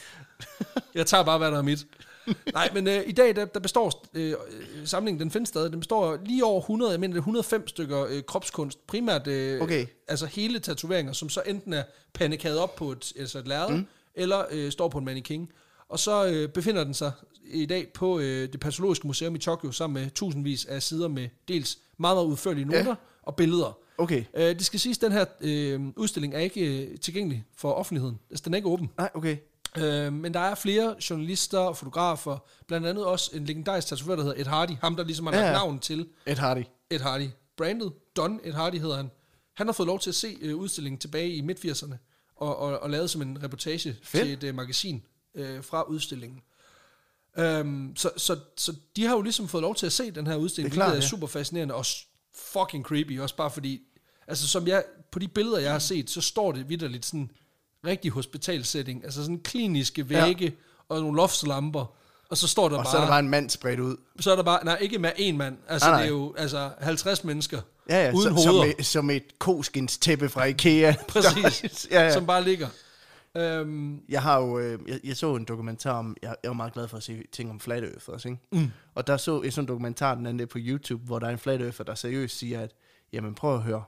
Jeg tager bare, hvad der er mit. Nej, men øh, i dag, der, der består øh, samlingen, den findes stadig, den består lige over 100, jeg mener det er 105 stykker øh, kropskunst, primært øh, okay. altså hele tatoveringer, som så enten er pandekaget op på et, altså et lærred, mm eller øh, står på en mannequin. Og så øh, befinder den sig i dag på øh, det patologiske museum i Tokyo sammen med tusindvis af sider med dels meget, meget udførlige noter ja. og billeder. Okay. Øh, det skal siges, at den her øh, udstilling er ikke øh, tilgængelig for offentligheden. Altså, den er ikke åben. Nej, okay. Øh, men der er flere journalister og fotografer, blandt andet også en legendarisk tatovør, der hedder Ed Hardy, ham der ligesom har ja, ja. navn til. Ed Hardy. Ed Hardy. Brandet Don Ed Hardy hedder han. Han har fået lov til at se øh, udstillingen tilbage i midt-80'erne og, og, og lavet som en reportage Fedt. til et uh, magasin uh, fra udstillingen. Um, så, så, så de har jo ligesom fået lov til at se den her udstilling, det er, klart, er ja. super fascinerende og fucking creepy, også bare fordi, altså som jeg, på de billeder, jeg har set, så står det vidderligt sådan rigtig hospitalsætning, altså sådan kliniske vægge ja. og nogle loftslamper, og så står der og bare... så er der bare en mand spredt ud. Så er der bare, nej, ikke med en mand, altså nej, nej. det er jo altså 50 mennesker Ja, ja, uden som, Som et, som et koskins-tæppe fra Ikea. *laughs* Præcis, *laughs* ja, ja. som bare ligger. Um, Jeg har jo, øh, jeg, jeg så en dokumentar om, jeg, jeg var meget glad for at se ting om flatøfer også, ikke? Mm. Og der så jeg sådan en dokumentar den anden dag på YouTube, hvor der er en flatøfer, der seriøst siger, at jamen prøv at høre,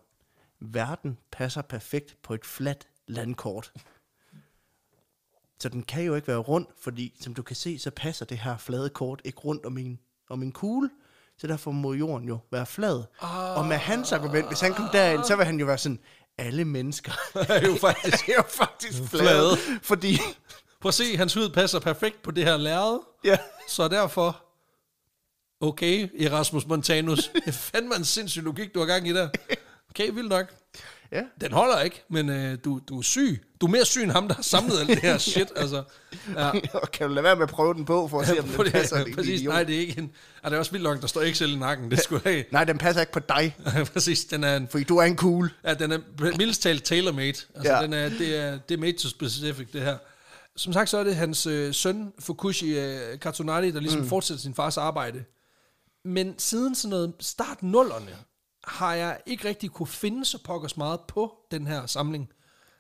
verden passer perfekt på et fladt landkort. Så den kan jo ikke være rund, fordi som du kan se, så passer det her flade kort ikke rundt om en, om en kugle så derfor må jorden jo være flad. Oh. og med hans argument, hvis han kom derind, så vil han jo være sådan, alle mennesker *laughs* er jo faktisk, *laughs* er jo faktisk flade. flade. Fordi... Prøv at se, hans hud passer perfekt på det her lærred. Ja. Så derfor, okay, Erasmus Montanus, det fandme en sindssyg logik, du har gang i der. Okay, vildt nok. Ja. Den holder ikke, men øh, du, du er syg. Du er mere syg end ham, der har samlet alt det her *laughs* shit. Altså, ja. kan du lade være med at prøve den på, for at ja, se, om den passer? Ja, *laughs* præcis, idiot. nej, det er ikke en... Er det også vildt langt, der står ikke selv i nakken, det skulle *laughs* have. Nej, den passer ikke på dig. præcis, den er en... Fordi du er en cool. Ja, den er mildest talt tailor-made. Altså, ja. den er, det, er, det er made to specific, det her. Som sagt, så er det hans øh, søn, Fukushi øh, Katsunari, der ligesom mm. fortsætter sin fars arbejde. Men siden sådan noget start nullerne, har jeg ikke rigtig kunne finde så pokkers meget på den her samling.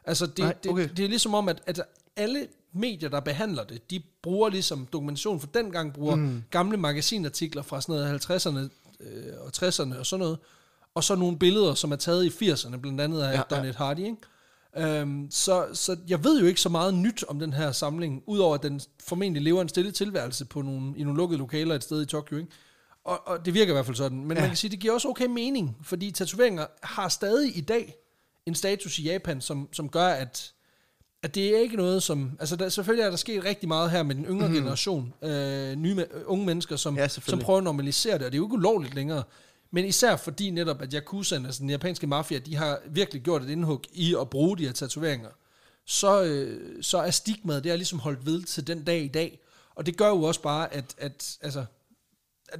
Altså, det, Nej, okay. det, det er ligesom om, at, at alle medier, der behandler det, de bruger ligesom dokumentation for dengang, bruger mm. gamle magasinartikler fra sådan noget 50'erne øh, og 60'erne og sådan noget, og så nogle billeder, som er taget i 80'erne, blandt andet af ja, Donald ja. Hardy, ikke? Øhm, så, så jeg ved jo ikke så meget nyt om den her samling, udover at den formentlig lever en stille tilværelse på nogle, i nogle lukkede lokaler et sted i Tokyo, ikke? Og, og det virker i hvert fald sådan. Men ja. man kan sige, det giver også okay mening, fordi tatoveringer har stadig i dag en status i Japan, som, som gør, at, at det er ikke noget, som... Altså, der, selvfølgelig er der sket rigtig meget her med den yngre mm. generation, øh, nye, øh, unge mennesker, som, ja, som prøver at normalisere det, og det er jo ikke ulovligt længere. Men især fordi netop, at Yakuza, altså den japanske mafia, de har virkelig gjort et indhug i at bruge de her tatoveringer, så, øh, så er stigmaet, det er ligesom holdt ved til den dag i dag. Og det gør jo også bare, at, at altså,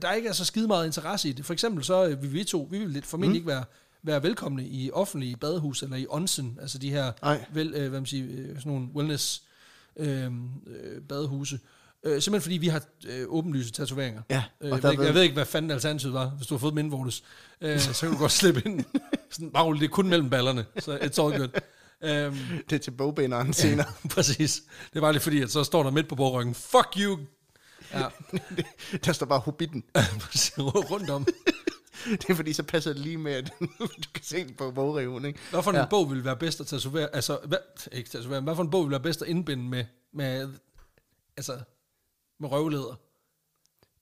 der ikke er så skide meget interesse i det. For eksempel så øh, vi vi to, vi vil lidt formentlig mm. ikke være være velkomne i offentlige badehus eller i onsen, altså de her vel, øh, hvad man siger, øh, sådan nogle wellness øh, øh, badehuse. Øh, simpelthen fordi vi har øh, åbenlyse tatoveringer. Ja, øh, jeg, ved ikke, jeg ved ikke, hvad fanden alternativet var, hvis du har fået mindvortes. Øh, så kan du godt slippe ind. *laughs* Sådan, bare det er kun mellem ballerne, så it's all good. Um, det er til bogbenerne senere. Ja, *laughs* præcis. Det var lige fordi, at så står der midt på borgryggen, fuck you, Ja. der *laughs* står bare Hobbiten. *laughs* Rundt om. *laughs* det er fordi, så passer det lige med, at du kan se den på bogreolen. Ikke? Hvad for en ja. bog vil være bedst at tatovere? Altså, hvad, ikke tatovere, hvad for en bog vil være bedst at indbinde med, med, altså, med røvleder?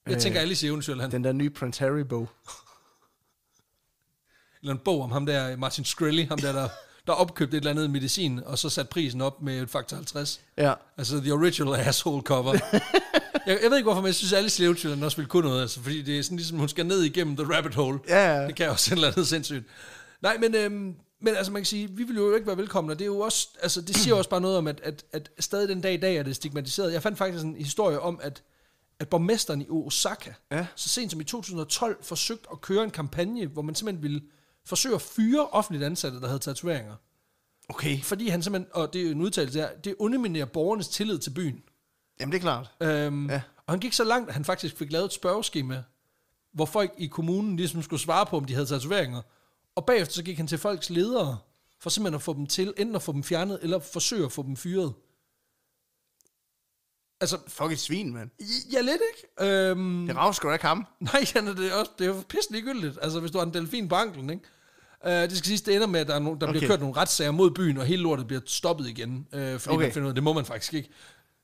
Jeg øh, tænker Alice i Eventyrland. Den der nye Prince Harry-bog. eller en bog om ham der, Martin Skrilly, ham der, der, der opkøbte et eller andet medicin, og så satte prisen op med et faktor 50. Ja. Altså, the original asshole cover. Jeg, jeg ved ikke hvorfor, men jeg synes, at alle slævetyren også ville kunne noget, altså, fordi det er sådan ligesom, hun skal ned igennem the rabbit hole. Ja, ja. Det kan også *laughs* en eller anden sindssygt. Nej, men, øhm, men altså man kan sige, vi ville jo ikke være velkomne, og det, er jo også, altså, det siger også bare noget om, at, at, at stadig den dag i dag er det stigmatiseret. Jeg fandt faktisk en historie om, at at borgmesteren i Osaka, ja. så sent som i 2012, forsøgte at køre en kampagne, hvor man simpelthen ville forsøge at fyre offentligt ansatte, der havde tatoveringer. Okay. Fordi han simpelthen, og det er en udtalelse der, det underminerer borgernes tillid til byen. Jamen, det er klart. Øhm, ja. Og han gik så langt, at han faktisk fik lavet et spørgeskema, hvor folk i kommunen ligesom skulle svare på, om de havde tatoveringer. Og bagefter så gik han til folks ledere, for simpelthen at få dem til, enten at få dem fjernet, eller forsøge at få dem fyret. Altså, Fuck et svin, mand. Ja, lidt, ikke? Øhm, det rager sgu da ikke ham. Nej, ja, det er, også, det er jo pisse ligegyldigt. Altså, hvis du har en delfin på anklen, ikke? Øh, det skal sige, det ender med, at der, er nogen, der okay. bliver kørt nogle retssager mod byen, og hele lortet bliver stoppet igen, øh, fordi okay. man finder ud af, det må man faktisk ikke.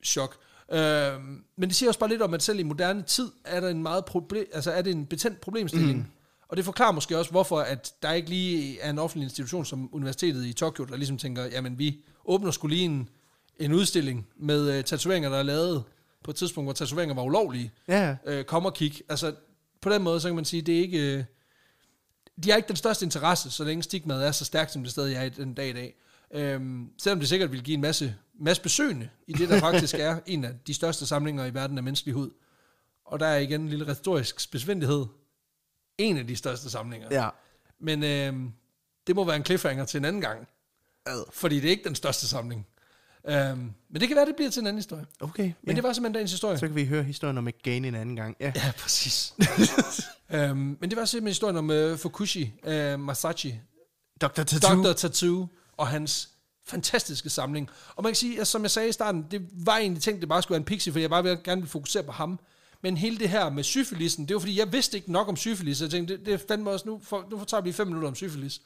Chok. Øh, men det siger også bare lidt om, at selv i moderne tid er der en meget proble- altså er det en betændt problemstilling. Mm. Og det forklarer måske også, hvorfor at der ikke lige er en offentlig institution som Universitetet i Tokyo, der ligesom tænker, jamen vi åbner skulle lige en, en udstilling med øh, tatoveringer, der er lavet på et tidspunkt, hvor tatoveringer var ulovlige. Ja. Øh, kom og kig. Altså på den måde, så kan man sige, det er ikke... Øh, de har ikke den største interesse, så længe stigmaet er så stærkt, som det stadig er den dag i dag. Øhm, selvom det sikkert vil give en masse masse besøgende i det, der faktisk *laughs* er en af de største samlinger i verden af menneskelig hud. Og der er igen en lille retorisk besvindelighed. En af de største samlinger. Ja. Men øh, det må være en cliffhanger til en anden gang. Ad. Fordi det er ikke den største samling. Um, men det kan være, det bliver til en anden historie. Okay. Men ja. det var simpelthen dagens historie. Så kan vi høre historien om Again en anden gang. Ja, ja præcis. um, *laughs* men det var simpelthen historien om uh, Fukushi uh, Masachi. Dr. Tattoo. Dr. Tattoo og hans fantastiske samling. Og man kan sige, at som jeg sagde i starten, det var egentlig tænkt, at det bare skulle være en pixie, for jeg bare ville, gerne ville fokusere på ham. Men hele det her med syfilisen, det var fordi, jeg vidste ikke nok om syfilis, så jeg tænkte, det, det fandme også nu, for, nu tager vi fem minutter om syfilis.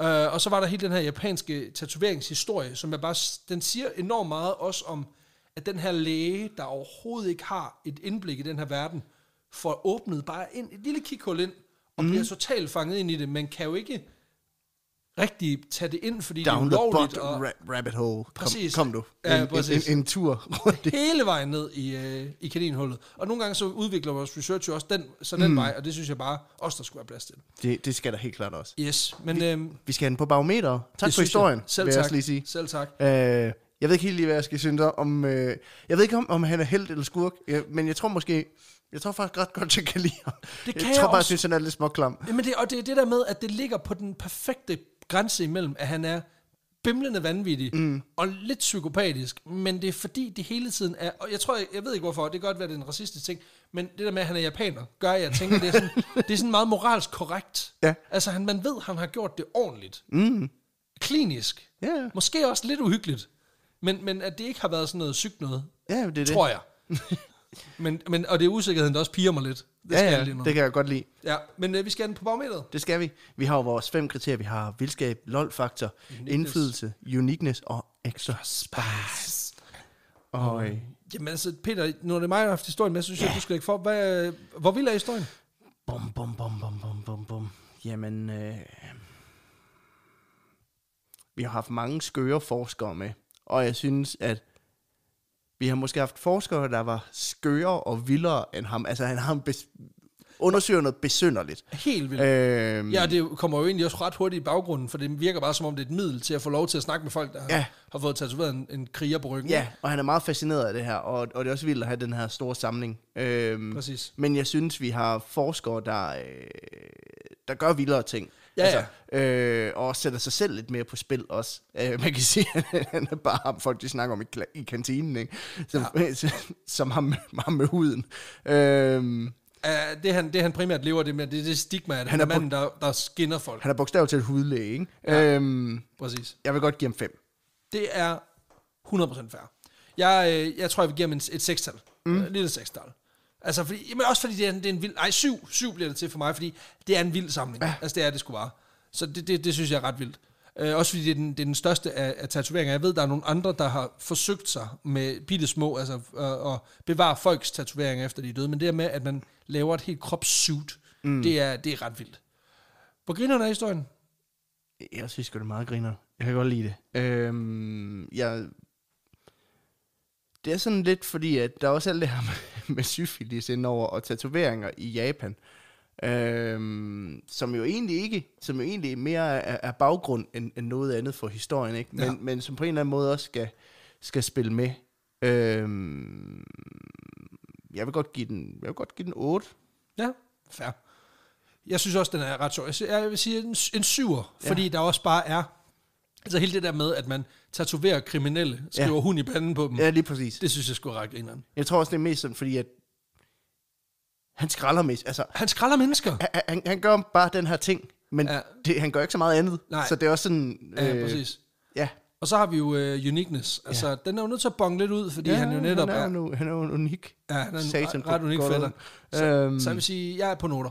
Uh, og så var der hele den her japanske tatoveringshistorie, som jeg bare, den siger enormt meget også om, at den her læge, der overhovedet ikke har et indblik i den her verden, får åbnet bare ind, et lille kikhul ind, og mm. bliver totalt fanget ind i det, men kan jo ikke rigtig tage det ind, fordi Down det er ulovligt. The og... ra- rabbit hole. Kom, præcis. kom du. Ja, en, præcis. En, en, en tur rundt. Hele vejen ned i, øh, i kaninhullet. Og nogle gange så udvikler vores research jo også den, så den mm. vej, og det synes jeg bare også, der skulle have plads til. Det, det skal der helt klart også. Yes. Men, vi, øhm, vi skal have på barometer. Tak for historien, jeg. Selv vil tak. jeg også lige sige. Selv tak. Øh, jeg ved ikke helt lige, hvad jeg skal synes om... Øh, jeg ved ikke, om, om han er held eller skurk, ja, øh, men jeg tror måske... Jeg tror faktisk ret godt, *laughs* jeg kan lide ham. Det kan jeg, jeg tror bare, jeg synes, han er lidt småklam. Jamen det, og det er det der med, at det ligger på den perfekte grænse imellem, at han er bimlende vanvittig mm. og lidt psykopatisk, men det er fordi, det hele tiden er, og jeg tror, jeg, jeg ved ikke hvorfor, det kan godt være, det er en racistisk ting, men det der med, at han er japaner, gør, at jeg tænker, det er sådan, *laughs* det er sådan meget moralsk korrekt. Ja. Altså, han, man ved, han har gjort det ordentligt. Mm. Klinisk. Yeah. Måske også lidt uhyggeligt, men, men at det ikke har været sådan noget sygt noget, ja, det er tror det. jeg. men, men, og det er usikkerheden, der også piger mig lidt. Det ja, skal ja, lige nu. det kan jeg godt lide. Ja, men øh, vi skal have den på barometeret. Det skal vi. Vi har jo vores fem kriterier. Vi har vildskab, lol-faktor, indflydelse, uniqueness og extra spice. Og, øh, Jamen altså, Peter, nu er det mig, der har haft historien med, så synes ja. jeg, du skal ikke for. Hvad, øh, hvor vild er historien? Bum, bum, bum, bum, bum, bum, bum. Jamen, øh, vi har haft mange skøre forskere med, og jeg synes, at vi har måske haft forskere, der var skøre og vildere end ham. Altså, han har en undersøger noget besynderligt. Helt vildt. Øhm, ja, det kommer jo egentlig også ret hurtigt i baggrunden, for det virker bare som om det er et middel til at få lov til at snakke med folk, der ja. har, har fået tatoveret en, en kriger på ryggen. Ja, og han er meget fascineret af det her, og, og det er også vildt at have den her store samling. Øhm, Præcis. Men jeg synes, vi har forskere, der, øh, der gør vildere ting. Ja, altså, ja. Øh, og sætter sig selv lidt mere på spil også. Øh, man kan *laughs* sige, at han er bare ham, folk de snakker om i, i kantinen, ikke? Som, ja. *laughs* som ham, ham med huden. Øh, Uh, det, han, det han primært lever det med, det er det stigma, at han er manden, der, der skinner folk. Han er bogstaveligt talt hudlæge, ikke? Ja, øhm, præcis. Jeg vil godt give ham 5. Det er 100% fair. Jeg, øh, jeg tror, jeg vil give ham et et sekstal. Mm. Øh, et lille sekstal. Altså, fordi, men også fordi det er, en, det er en vild... Ej, syv, syv bliver det til for mig, fordi det er en vild samling. Ja. Altså, det er det sgu bare. Så det, det, det synes jeg er ret vildt. Øh, også fordi det er den, det er den største af, af tatoveringer. Jeg ved, der er nogle andre, der har forsøgt sig med bitte små, altså øh, at bevare folks tatoveringer efter de er døde. Men det er med, at man laver et helt kropssuit, mm. det, er, det er ret vildt. Hvor griner er historien? Jeg synes det er meget griner. Jeg kan godt lide det. Øhm, jeg det er sådan lidt fordi, at der er også alt det her med, *laughs* med syfilis indover og tatoveringer i Japan. Øhm, som jo egentlig ikke, som jo egentlig mere er, er baggrund end, end noget andet for historien, ikke? Men, ja. men som på en eller anden måde også skal, skal spille med. Øhm, jeg vil godt give den, jeg vil godt give den 8. Ja, fair. Jeg synes også, den er ret sjov. Jeg vil sige en, en syver, ja. fordi der også bare er Altså hele det der med, at man tatoverer kriminelle, skriver ja. hun i panden på dem. Ja, lige præcis. Det synes jeg skulle række inderen. Jeg tror også, det er mest sådan, fordi at han skralder mest. Altså, han skralder mennesker. Han, han, gør bare den her ting, men ja. det, han gør ikke så meget andet. Nej. Så det er også sådan... Øh, ja, præcis. Ja. Og så har vi jo uh, uniqueness. Altså, ja. den er jo nødt til at bonge lidt ud, fordi ja, han jo netop han er... Nu, han er jo unik. Ja, han er en Satan ret unik fætter. Så, øhm. så jeg vil sige, jeg er på noter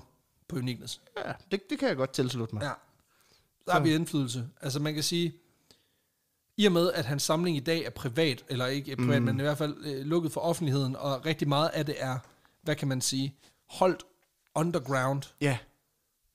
på uniqueness. Ja, det, det kan jeg godt tilslutte mig. Ja. Der har vi indflydelse. Altså, man kan sige i og med, at hans samling i dag er privat, eller ikke øh, privat, mm. men i hvert fald øh, lukket for offentligheden, og rigtig meget af det er, hvad kan man sige, holdt underground, ja. Yeah.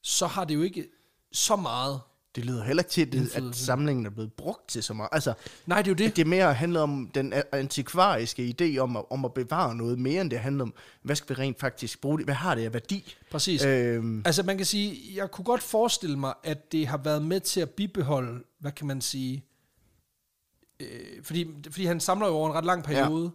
så har det jo ikke så meget det lyder heller ikke til, det, at samlingen er blevet brugt til så meget. Altså, Nej, det er jo det. Det mere handler om den antikvariske idé om at, om at bevare noget mere, end det handler om, hvad skal vi rent faktisk bruge det? Hvad har det af værdi? Præcis. Øhm. Altså man kan sige, jeg kunne godt forestille mig, at det har været med til at bibeholde, hvad kan man sige, øh, fordi, fordi han samler jo over en ret lang periode, ja.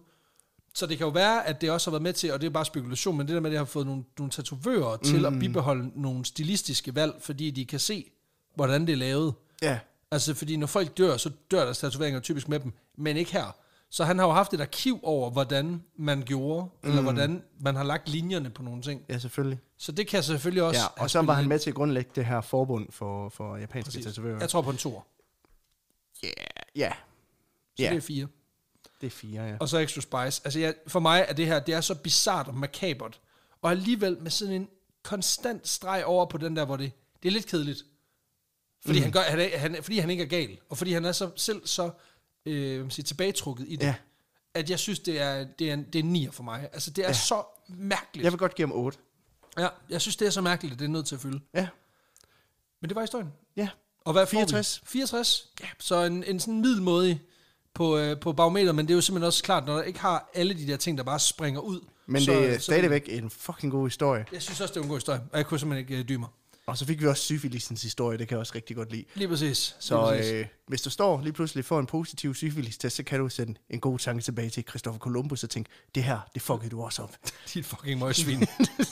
Så det kan jo være, at det også har været med til, og det er bare spekulation, men det der med, at det har fået nogle, nogle tatovører mm. til at mhm. bibeholde nogle stilistiske valg, fordi de kan se, hvordan det er lavet. Ja. Altså, fordi når folk dør, så dør deres tatoveringer typisk med dem, men ikke her. Så han har jo haft et arkiv over, hvordan man gjorde, mm. eller mhm. hvordan man har lagt linjerne på nogle ting. Ja, selvfølgelig. Så det kan selvfølgelig også... Ja, og så var han med til at grundlægge det her forbund for, for japanske tatovører. Jeg tror på en tor. Ja, yeah, ja. Yeah. Så ja. det er fire. Det er fire, ja. Og så Extra Spice. Altså, jeg, for mig er det her, det er så bizart og makabert. Og alligevel med sådan en konstant streg over på den der, hvor det, det er lidt kedeligt. Fordi, mm. han, gør, han, han, fordi han ikke er gal. Og fordi han er så, selv så øh, sige, tilbagetrukket i det. Ja. At jeg synes, det er, det er, det er nier for mig. Altså, det er ja. så mærkeligt. Jeg vil godt give ham 8. Ja, jeg synes, det er så mærkeligt, at det er nødt til at fylde. Ja. Men det var historien. Ja. Og hvad 64. 64? Ja, så en, en sådan middelmodig på, øh, på barometer, men det er jo simpelthen også klart, når der ikke har alle de der ting, der bare springer ud. Men så, det er så, stadigvæk en fucking god historie. Jeg synes også, det er en god historie, og jeg kunne simpelthen ikke øh, dyme mig. Og så fik vi også syfilisens historie, det kan jeg også rigtig godt lide. Lige præcis. Så lige præcis. Øh, hvis du står lige pludselig for en positiv syfilis-test, så kan du sende en god tanke tilbage til Christopher Columbus og tænke, det her, det fuckede du også op. *laughs* Dit fucking møgsvin.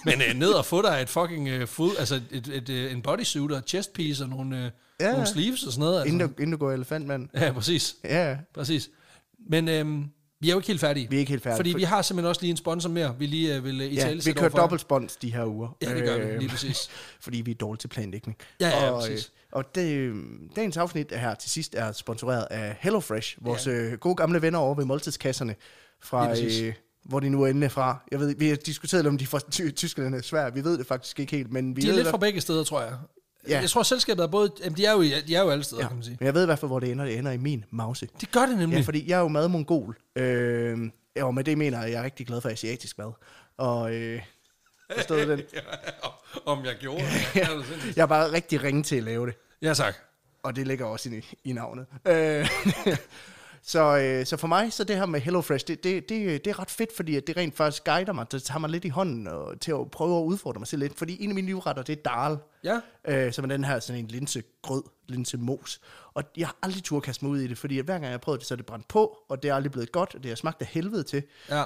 Men øh, ned og få dig et fucking øh, fod, altså et, et, et, øh, en bodysuit og chest piece og nogle, øh, ja. nogle sleeves og sådan noget. Altså. Inden, du, inden du går elefantmand. Ja, præcis. Ja. Præcis. Men... Øh, vi er jo ikke helt færdige. Vi er ikke helt færdige. Fordi vi har simpelthen også lige en sponsor mere, vi lige øh, vil øh, i tale Ja, vi kører dobbelt spons de her uger. Ja, det gør vi, lige øhm, præcis. *laughs* fordi vi er dårlige til planlægning. Ja, ja, og, præcis. Øh, og det, øh, dagens afsnit her til sidst er sponsoreret af HelloFresh, vores ja. øh, gode gamle venner over ved måltidskasserne fra... hvor de nu er fra. Jeg ved, vi har diskuteret, om de er fra Tyskland eller Sverige. Vi ved det faktisk ikke helt. Men vi de er lidt fra begge steder, tror jeg. Ja. Jeg tror, selskabet er både... Jamen, de er jo, de er jo alle steder, ja. kan man sige. Men jeg ved i hvert fald, hvor det ender. Det ender i min mause. Det gør det nemlig. Ja, fordi jeg er jo madmongol. Øh, ja, og med det mener jeg, at jeg er rigtig glad for asiatisk mad. Og... Øh, Forstod den? *laughs* ja, om jeg gjorde det. *laughs* Ja. jeg er bare rigtig ringe til at lave det. Ja, tak. Og det ligger også i, i navnet. Øh, *laughs* Så, øh, så for mig, så det her med HelloFresh, det, det, det, det er ret fedt, fordi at det rent faktisk guider mig, det tager mig lidt i hånden og, øh, til at prøve at udfordre mig selv lidt. Fordi en af mine livretter, det er dal, ja. øh, som er den her sådan en linsegrød, linsemos. Og jeg har aldrig tur kaste mig ud i det, fordi hver gang jeg har prøvet det, så er det brændt på, og det er aldrig blevet godt, og det har smagt af helvede til. Ja.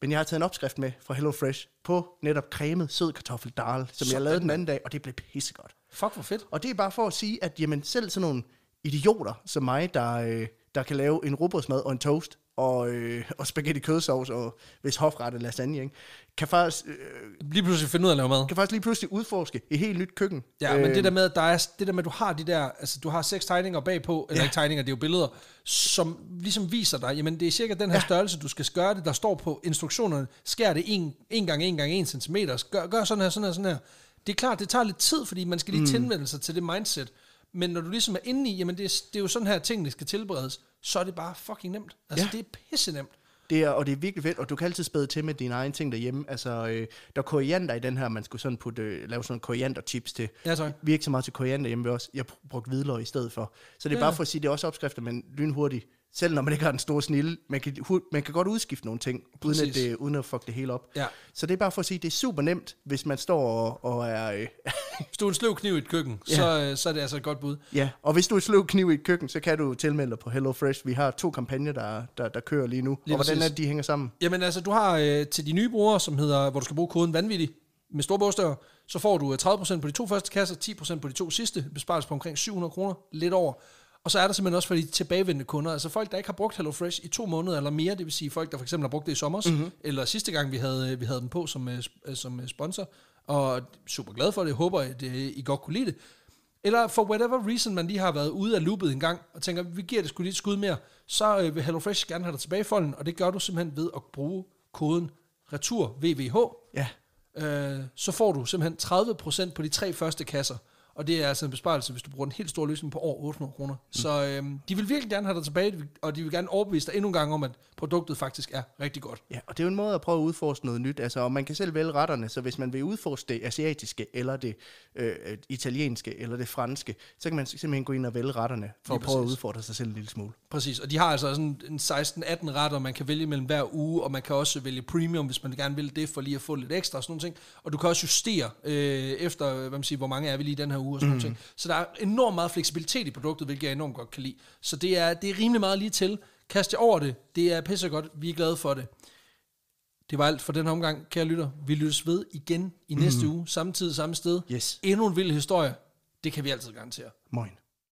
Men jeg har taget en opskrift med fra HelloFresh på netop cremet sød kartoffel Darl, som sådan. jeg lavede den anden dag, og det blev pissegodt. Fuck, hvor fedt. Og det er bare for at sige, at jamen, selv sådan nogle idioter som mig, der... Øh, der kan lave en robotsmad og en toast og, øh, og spaghetti kødsovs og hvis hofret er lasagne, ikke? kan faktisk... Øh, lige pludselig finde ud af at lave mad. Kan faktisk lige pludselig udforske et helt nyt køkken. Ja, øh, men det øh, der med, at der er, det der med, at du har de der, altså du har seks tegninger bagpå, eller ja. ikke tegninger, det er jo billeder, som ligesom viser dig, jamen det er cirka den her ja. størrelse, du skal gøre det, der står på instruktionerne, skær det en, en gang en gang en centimeter, gør, gør sådan her, sådan her, sådan her. Det er klart, det tager lidt tid, fordi man skal lige mm. tilmelde sig til det mindset. Men når du ligesom er inde i, jamen det, er, det er jo sådan her, tingene skal tilberedes, så er det bare fucking nemt. Altså ja. det er pisse nemt. Det er, og det er virkelig fedt, og du kan altid spæde til med dine egne ting derhjemme. Altså, øh, der er koriander i den her, man skulle sådan putte, øh, lave sådan korianderchips til. Ja, tak. Vi er ikke så meget til koriander hjemme ved os. Jeg brugte hvidløg i stedet for. Så det er ja. bare for at sige, det er også opskrifter, men lynhurtigt selv når man ikke har den store snille, man kan, man kan godt udskifte nogle ting, uden at, det, uden at fuck det hele op. Ja. Så det er bare for at sige, at det er super nemt, hvis man står og, og er... Øh. hvis du er en sløv kniv i et køkken, ja. så, øh, så er det altså et godt bud. Ja, og hvis du er en sløv kniv i et køkken, så kan du tilmelde dig på HelloFresh. Vi har to kampagner, der, der, der kører lige nu. Lige og hvordan er de hænger sammen? Jamen altså, du har øh, til de nye brugere, som hedder, hvor du skal bruge koden vanvittig, med store bogstaver, så får du 30% øh, på de to første kasser, 10% på de to sidste, besparelse på omkring 700 kroner, lidt over. Og så er der simpelthen også for de tilbagevendende kunder, altså folk, der ikke har brugt HelloFresh i to måneder eller mere, det vil sige folk, der for eksempel har brugt det i sommer, mm-hmm. eller sidste gang, vi havde, vi havde dem på som, øh, øh, som øh, sponsor, og super glad for det, håber, at I godt kunne lide det. Eller for whatever reason, man lige har været ude af loopet en gang, og tænker, vi giver det sgu lige et skud mere, så vil HelloFresh gerne have dig tilbage i og det gør du simpelthen ved at bruge koden retur VVH. Ja. Øh, så får du simpelthen 30% på de tre første kasser. Og det er altså en besparelse, hvis du bruger den helt store løsning på over 800 kroner. Mm. Så øhm, de vil virkelig gerne have dig tilbage, og de vil gerne overbevise dig endnu en gang om, at produktet faktisk er rigtig godt. Ja, og det er jo en måde at prøve at udforske noget nyt. Altså, og man kan selv vælge retterne, så hvis man vil udforske det asiatiske, eller det øh, italienske, eller det franske, så kan man simpelthen gå ind og vælge retterne, for Lige at prøve præcis. at udfordre sig selv en lille smule. Præcis, og de har altså sådan en 16-18 retter, man kan vælge mellem hver uge, og man kan også vælge premium, hvis man gerne vil det, for lige at få lidt ekstra og sådan nogle ting. Og du kan også justere øh, efter, hvad man siger, hvor mange er vi lige den her uge, uge og sådan mm. ting. Så der er enormt meget fleksibilitet i produktet, hvilket jeg enormt godt kan lide. Så det er, det er rimelig meget lige til. Kast jer over det. Det er pissegodt. Vi er glade for det. Det var alt for den her omgang, kære lytter. Vi lyttes ved igen i næste mm. uge, tid, samme sted. Yes. Endnu en vild historie. Det kan vi altid garantere. Moin.